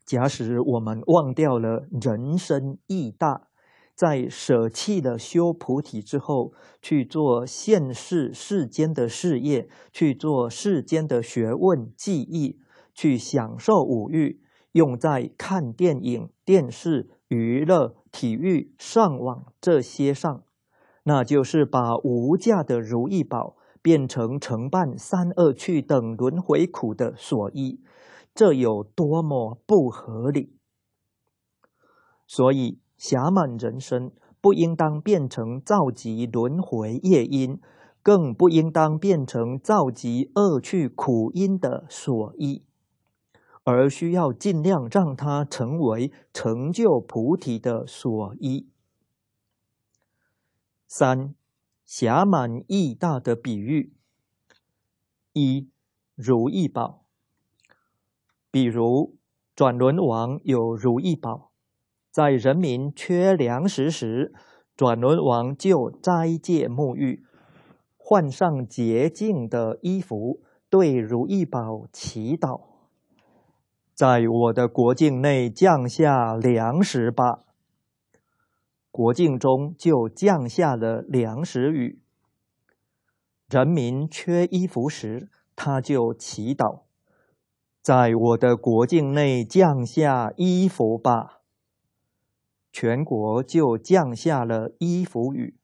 假使我们忘掉了人生义大，在舍弃了修菩提之后，去做现世世间的事业，去做世间的学问技艺，去享受五欲，用在看电影、电视、娱乐、体育、上网这些上。那就是把无价的如意宝变成承办三恶趣等轮回苦的所依，这有多么不合理！所以暇满人生不应当变成召集轮回业因，更不应当变成召集恶趣苦因的所依，而需要尽量让它成为成就菩提的所依。三，侠满义大的比喻。一如意宝，比如转轮王有如意宝，在人民缺粮食时，转轮王就斋戒沐浴，换上洁净的衣服，对如意宝祈祷：“在我的国境内降下粮食吧。”国境中就降下了粮食雨，人民缺衣服时，他就祈祷：“在我的国境内降下衣服吧。”全国就降下了衣服雨。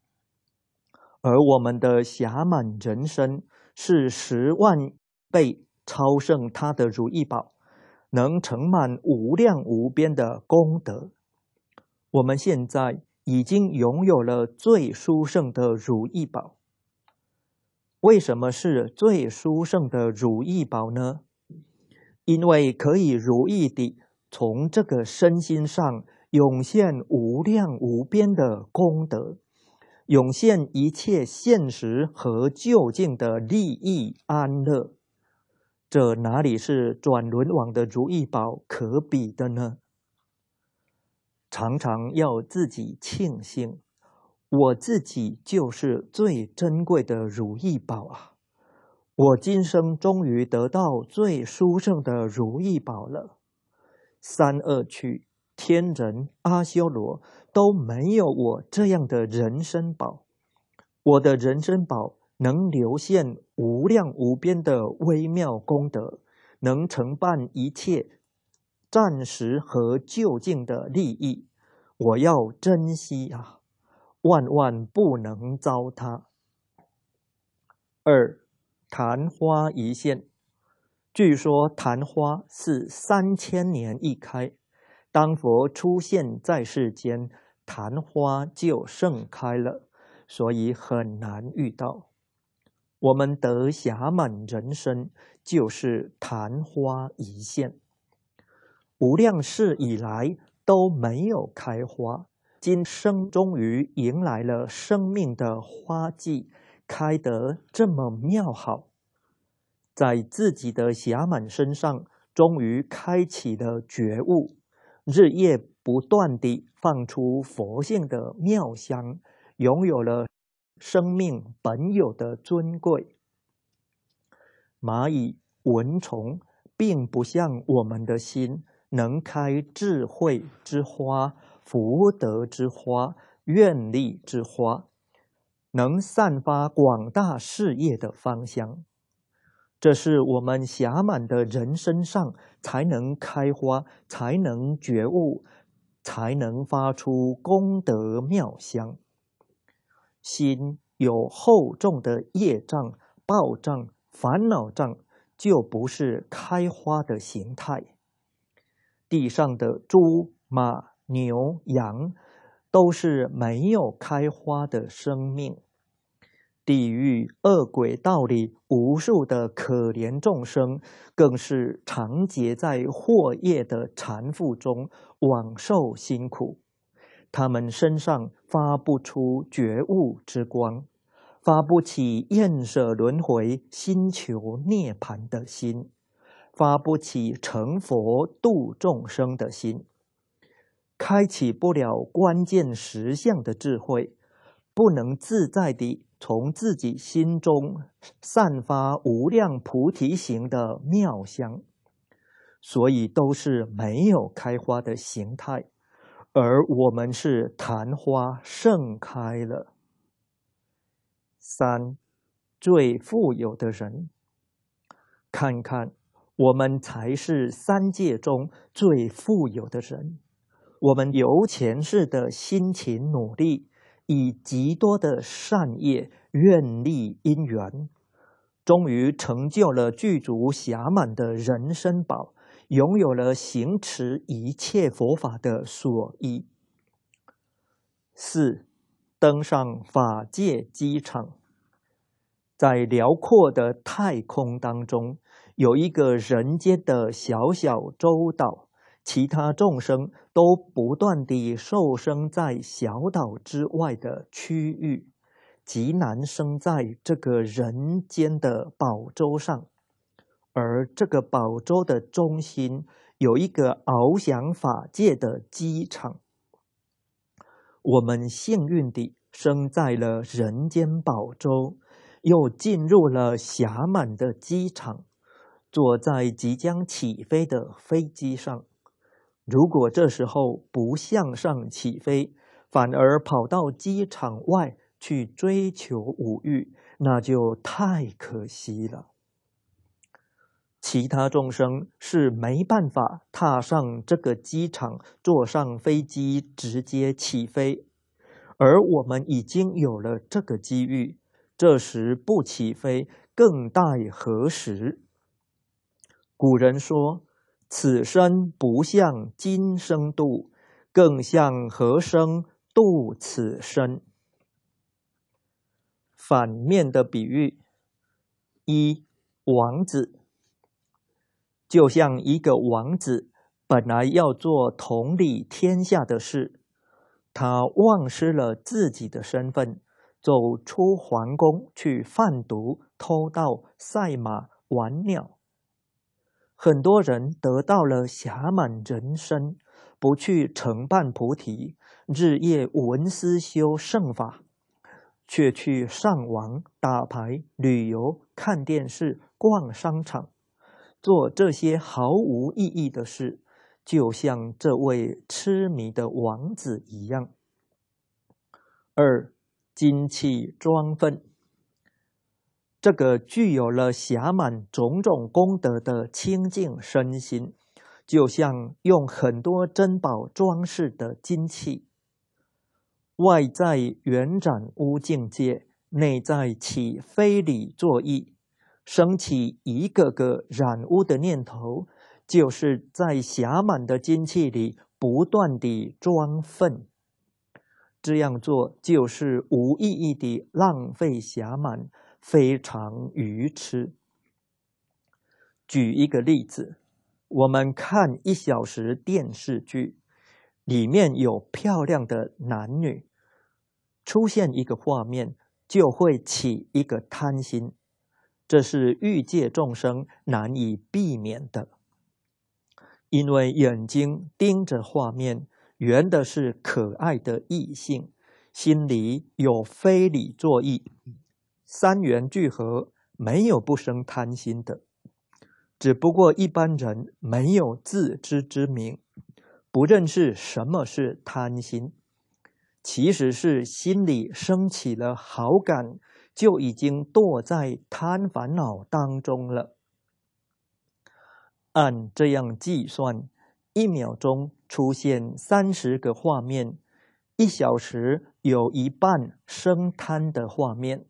而我们的霞满人生是十万倍超胜他的如意宝，能盛满无量无边的功德。我们现在。已经拥有了最殊胜的如意宝。为什么是最殊胜的如意宝呢？因为可以如意地从这个身心上涌现无量无边的功德，涌现一切现实和究竟的利益安乐。这哪里是转轮王的如意宝可比的呢？常常要自己庆幸，我自己就是最珍贵的如意宝啊！我今生终于得到最殊胜的如意宝了。三恶趣、天人、阿修罗都没有我这样的人生宝。我的人生宝能流现无量无边的微妙功德，能承办一切暂时和就近的利益。我要珍惜啊，万万不能糟蹋。二，昙花一现。据说昙花是三千年一开，当佛出现在世间，昙花就盛开了，所以很难遇到。我们得暇满人生就是昙花一现，无量世以来。都没有开花，今生终于迎来了生命的花季，开得这么妙好，在自己的侠满身上，终于开启了觉悟，日夜不断地放出佛性的妙香，拥有了生命本有的尊贵。蚂蚁、蚊虫，并不像我们的心。能开智慧之花、福德之花、愿力之花，能散发广大事业的芳香。这是我们暇满的人身上才能开花，才能觉悟，才能发出功德妙香。心有厚重的业障、报障、烦恼障，就不是开花的形态。地上的猪、马、牛、羊，都是没有开花的生命；地狱、恶鬼道里无数的可怜众生，更是长结在祸业的缠缚中，枉受辛苦。他们身上发不出觉悟之光，发不起厌舍轮回、心求涅槃的心。发不起成佛度众生的心，开启不了关键实相的智慧，不能自在地从自己心中散发无量菩提行的妙香，所以都是没有开花的形态。而我们是昙花盛开了。三，最富有的人，看看。我们才是三界中最富有的人。我们由前世的辛勤努力，以极多的善业、愿力、因缘，终于成就了具足暇满的人生宝，拥有了行持一切佛法的所依。四，登上法界机场，在辽阔的太空当中。有一个人间的小小洲岛，其他众生都不断地受生在小岛之外的区域，极难生在这个人间的宝洲上。而这个宝洲的中心有一个翱翔法界的机场。我们幸运地生在了人间宝洲，又进入了狭满的机场。坐在即将起飞的飞机上，如果这时候不向上起飞，反而跑到机场外去追求五欲，那就太可惜了。其他众生是没办法踏上这个机场，坐上飞机直接起飞，而我们已经有了这个机遇，这时不起飞，更待何时？古人说：“此生不向今生度，更向何生度此生？”反面的比喻，一王子就像一个王子，本来要做统理天下的事，他忘失了自己的身份，走出皇宫去贩毒、偷盗、赛马、玩鸟。很多人得到了暇满人生，不去承办菩提，日夜闻思修圣法，却去上网、打牌、旅游、看电视、逛商场，做这些毫无意义的事，就像这位痴迷的王子一样。二，精气装分。这个具有了暇满种种功德的清净身心，就像用很多珍宝装饰的金器，外在圆展无境界，内在起非理作意，升起一个个染污的念头，就是在暇满的金器里不断地装粪。这样做就是无意义的浪费暇满。非常愚痴。举一个例子，我们看一小时电视剧，里面有漂亮的男女出现一个画面，就会起一个贪心，这是欲界众生难以避免的。因为眼睛盯着画面，圆的是可爱的异性，心里有非礼作意。三元聚合，没有不生贪心的。只不过一般人没有自知之明，不认识什么是贪心。其实是心里升起了好感，就已经堕在贪烦恼当中了。按这样计算，一秒钟出现三十个画面，一小时有一半生贪的画面。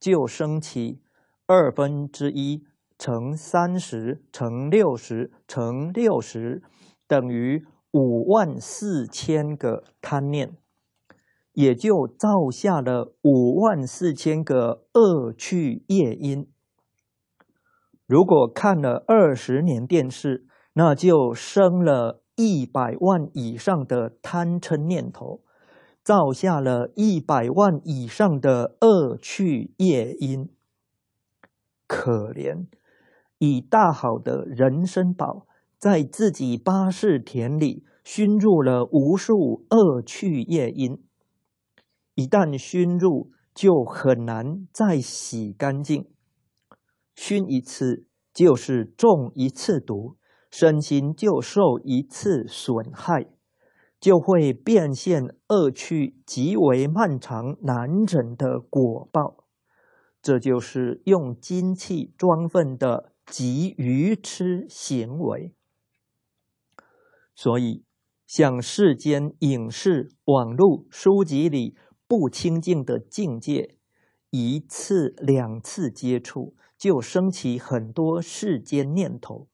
就升起二分之一乘三十乘六十乘六十，等于五万四千个贪念，也就造下了五万四千个恶趣业因。如果看了二十年电视，那就生了一百万以上的贪嗔念头。造下了一百万以上的恶趣业因，可怜以大好的人参宝，在自己八士田里熏入了无数恶趣业因，一旦熏入，就很难再洗干净。熏一次就是中一次毒，身心就受一次损害。就会变现恶趣极为漫长难忍的果报，这就是用精气装粪的极愚痴行为。所以，像世间影视、网络、书籍里不清净的境界，一次两次接触就升起很多世间念头，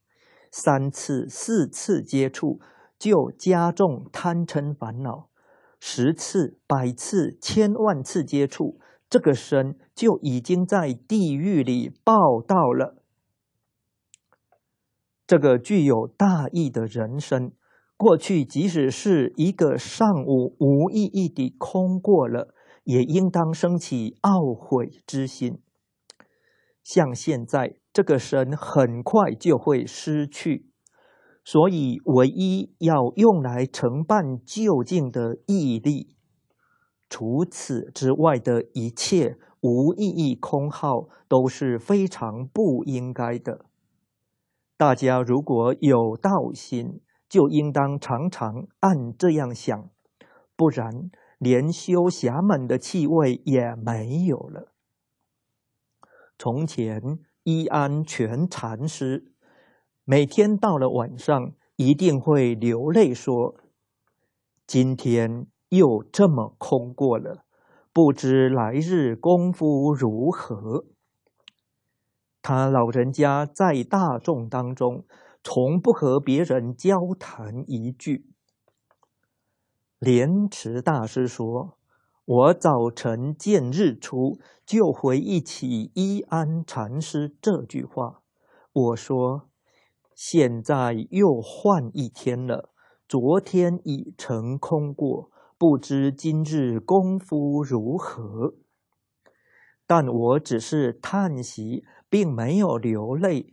三次四次接触。就加重贪嗔烦恼，十次、百次、千万次接触这个身，就已经在地狱里报道了。这个具有大义的人生，过去即使是一个上午无意义的空过了，也应当升起懊悔之心。像现在，这个身很快就会失去。所以，唯一要用来承办究竟的毅力，除此之外的一切无意义空耗都是非常不应该的。大家如果有道心，就应当常常按这样想，不然连修侠们的气味也没有了。从前，一安全禅师。每天到了晚上，一定会流泪说：“今天又这么空过了，不知来日功夫如何。”他老人家在大众当中，从不和别人交谈一句。莲池大师说：“我早晨见日出，就回忆起一安禅师这句话。”我说。现在又换一天了，昨天已成空过，不知今日功夫如何？但我只是叹息，并没有流泪。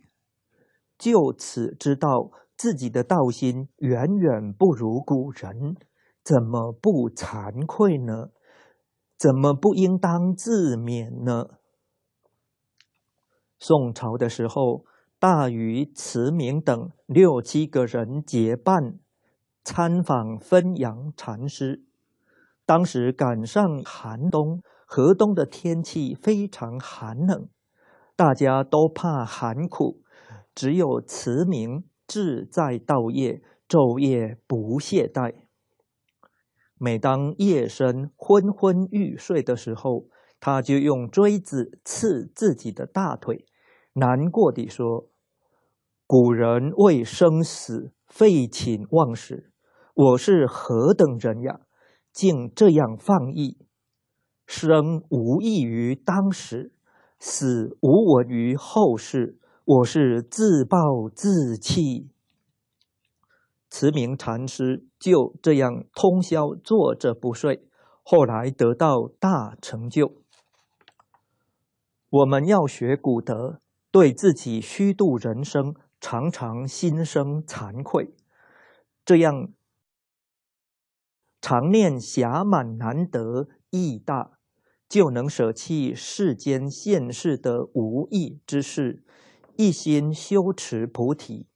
就此知道自己的道心远远不如古人，怎么不惭愧呢？怎么不应当自勉呢？宋朝的时候。大禹、慈明等六七个人结伴参访汾阳禅师。当时赶上寒冬，河东的天气非常寒冷，大家都怕寒苦，只有慈明志在道业，昼夜不懈怠。每当夜深昏昏欲睡的时候，他就用锥子刺自己的大腿。难过地说：“古人为生死废寝忘食，我是何等人呀，竟这样放逸？生无益于当时，死无闻于后世，我是自暴自弃。”慈明禅师就这样通宵坐着不睡，后来得到大成就。我们要学古德。对自己虚度人生，常常心生惭愧，这样常念暇满难得，义大，就能舍弃世间现世的无义之事，一心修持菩提，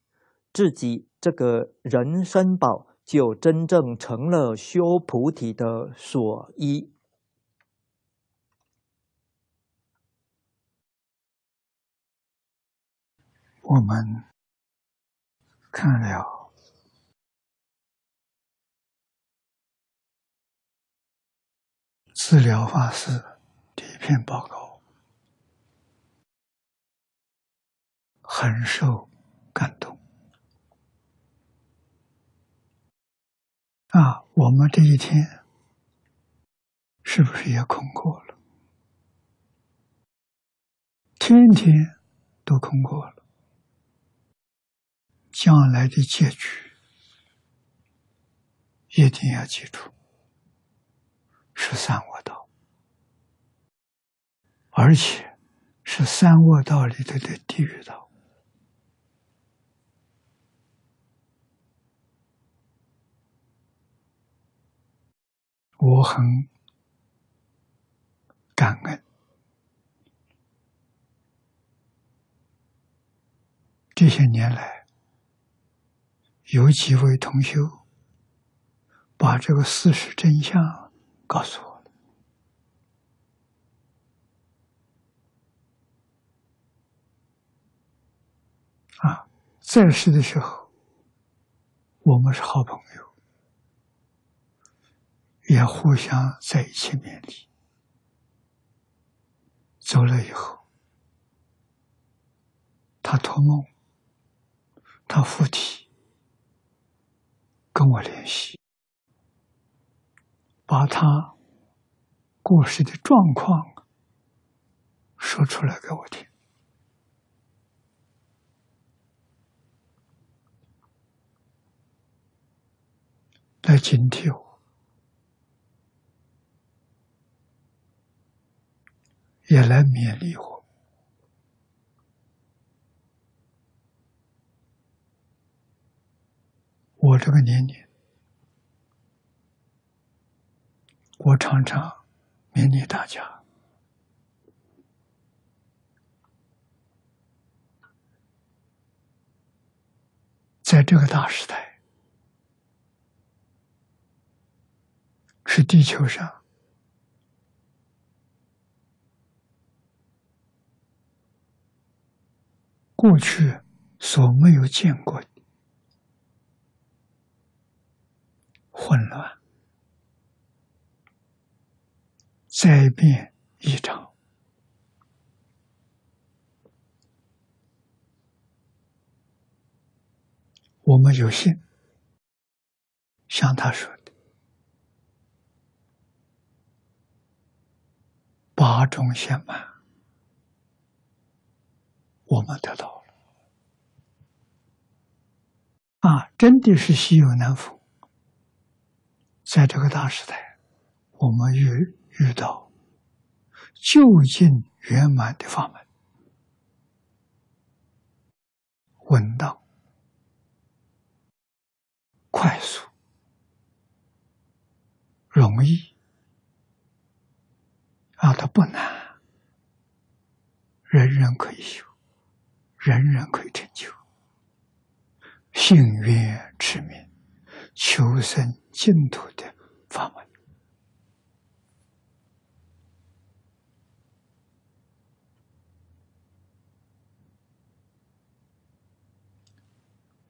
自己这个人生宝就真正成了修菩提的所依。我们看了治疗法式第一篇报告，很受感动。啊，我们这一天是不是也空过了？天天都空过了。将来的结局，一定要记住，是三恶道，而且是三恶道里头的地狱道。我很感恩这些年来。有几位同修把这个事实真相告诉我了。啊，在世的时候，我们是好朋友，也互相在一起勉励。走了以后，他托梦，他附体。跟我联系，把他过世的状况说出来给我听，来警惕我，也来勉励我。这个年龄，我常常勉励大家，在这个大时代，是地球上过去所没有见过。混乱，灾变异常。我们有幸像他说的八种圆满，我们得到了啊！真的是稀有难逢。在这个大时代，我们遇遇到就近圆满的法门，稳当、快速、容易啊，它不难，人人可以修，人人可以成就，幸运持名。求生净土的法门，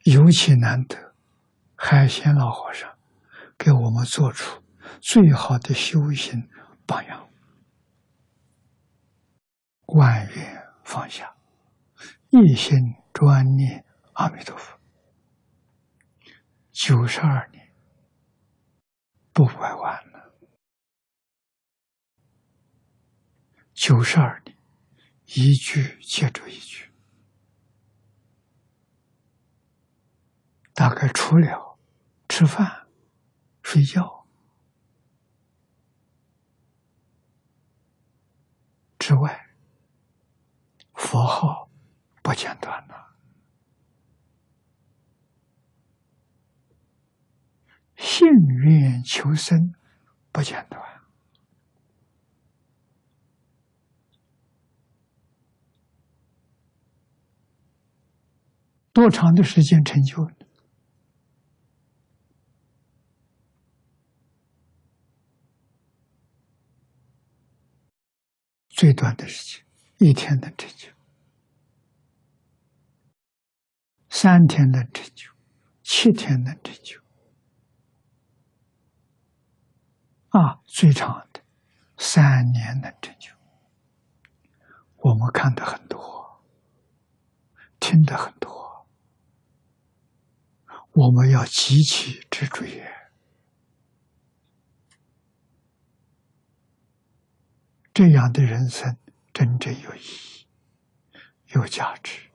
尤其难得。海鲜老和尚给我们做出最好的修行榜样：万缘放下，一心专念阿弥陀佛。九十二年不拐弯了。九十二年，一句接着一句，大概除了吃饭、睡觉之外，佛号不间断了。幸运求生，不简单。多长的时间成就？最短的时间，一天能成就；三天能成就，七天能成就。啊，最长的三年能成就。我们看的很多，听的很多，我们要极其执着也。这样的人生真正有意义、有价值，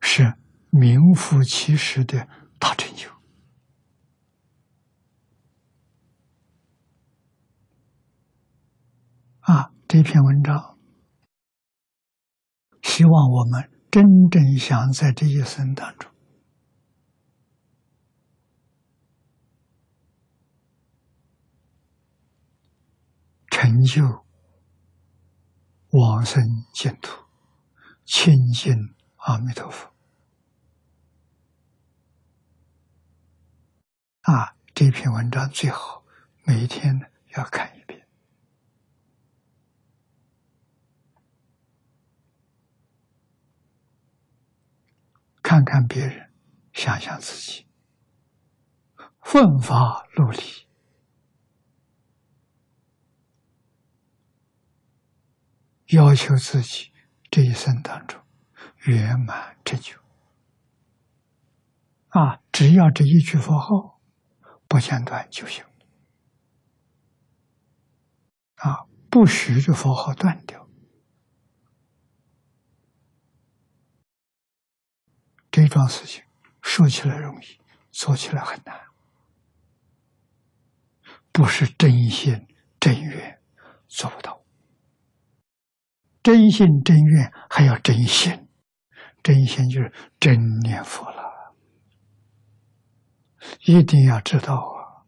是名副其实的。大成就啊！这篇文章，希望我们真正想在这一生当中成就往生净土，亲近阿弥陀佛。啊，这篇文章最好每一天要看一遍。看看别人，想想自己，奋发努力，要求自己这一生当中圆满成就。啊，只要这一句佛号。不间断就行，啊，不许这符号断掉。这桩事情说起来容易，做起来很难。不是真心真愿做不到，真心真愿还要真心，真心就是真念佛了。一定要知道啊，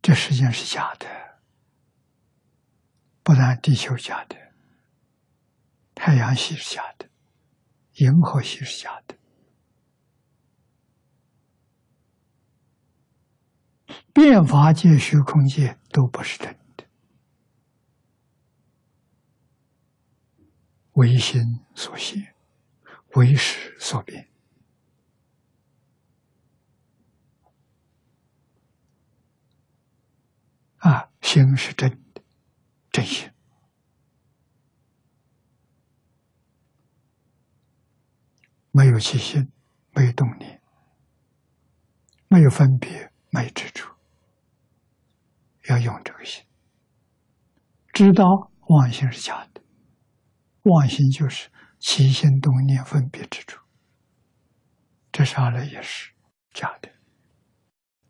这世界是假的，不但地球假的，太阳系是假的，银河系是假的，变法界、虚空界都不是真的，唯心所现，唯识所变。啊，心是真的，真心。没有起心，没有动念，没有分别，没有执着。要用这个心，知道妄心是假的，妄心就是起心动念、分别之处。这上来也是假的，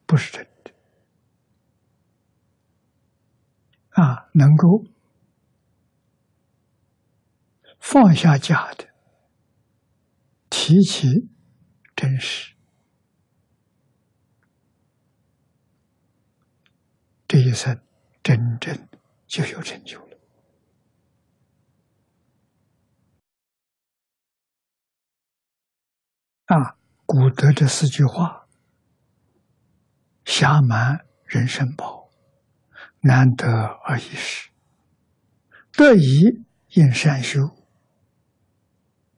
不是真。的。啊，能够放下假的，提起真实，这一生真正就有成就了。啊，古德这四句话：“侠满人生宝。”难得而易失，得已应善修，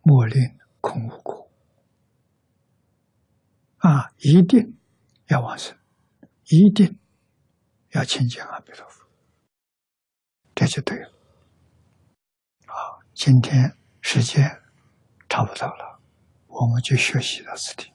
莫令空无故。啊，一定要往生，一定要亲近阿弥陀佛，这就对了。好，今天时间差不多了，我们就学习到这里。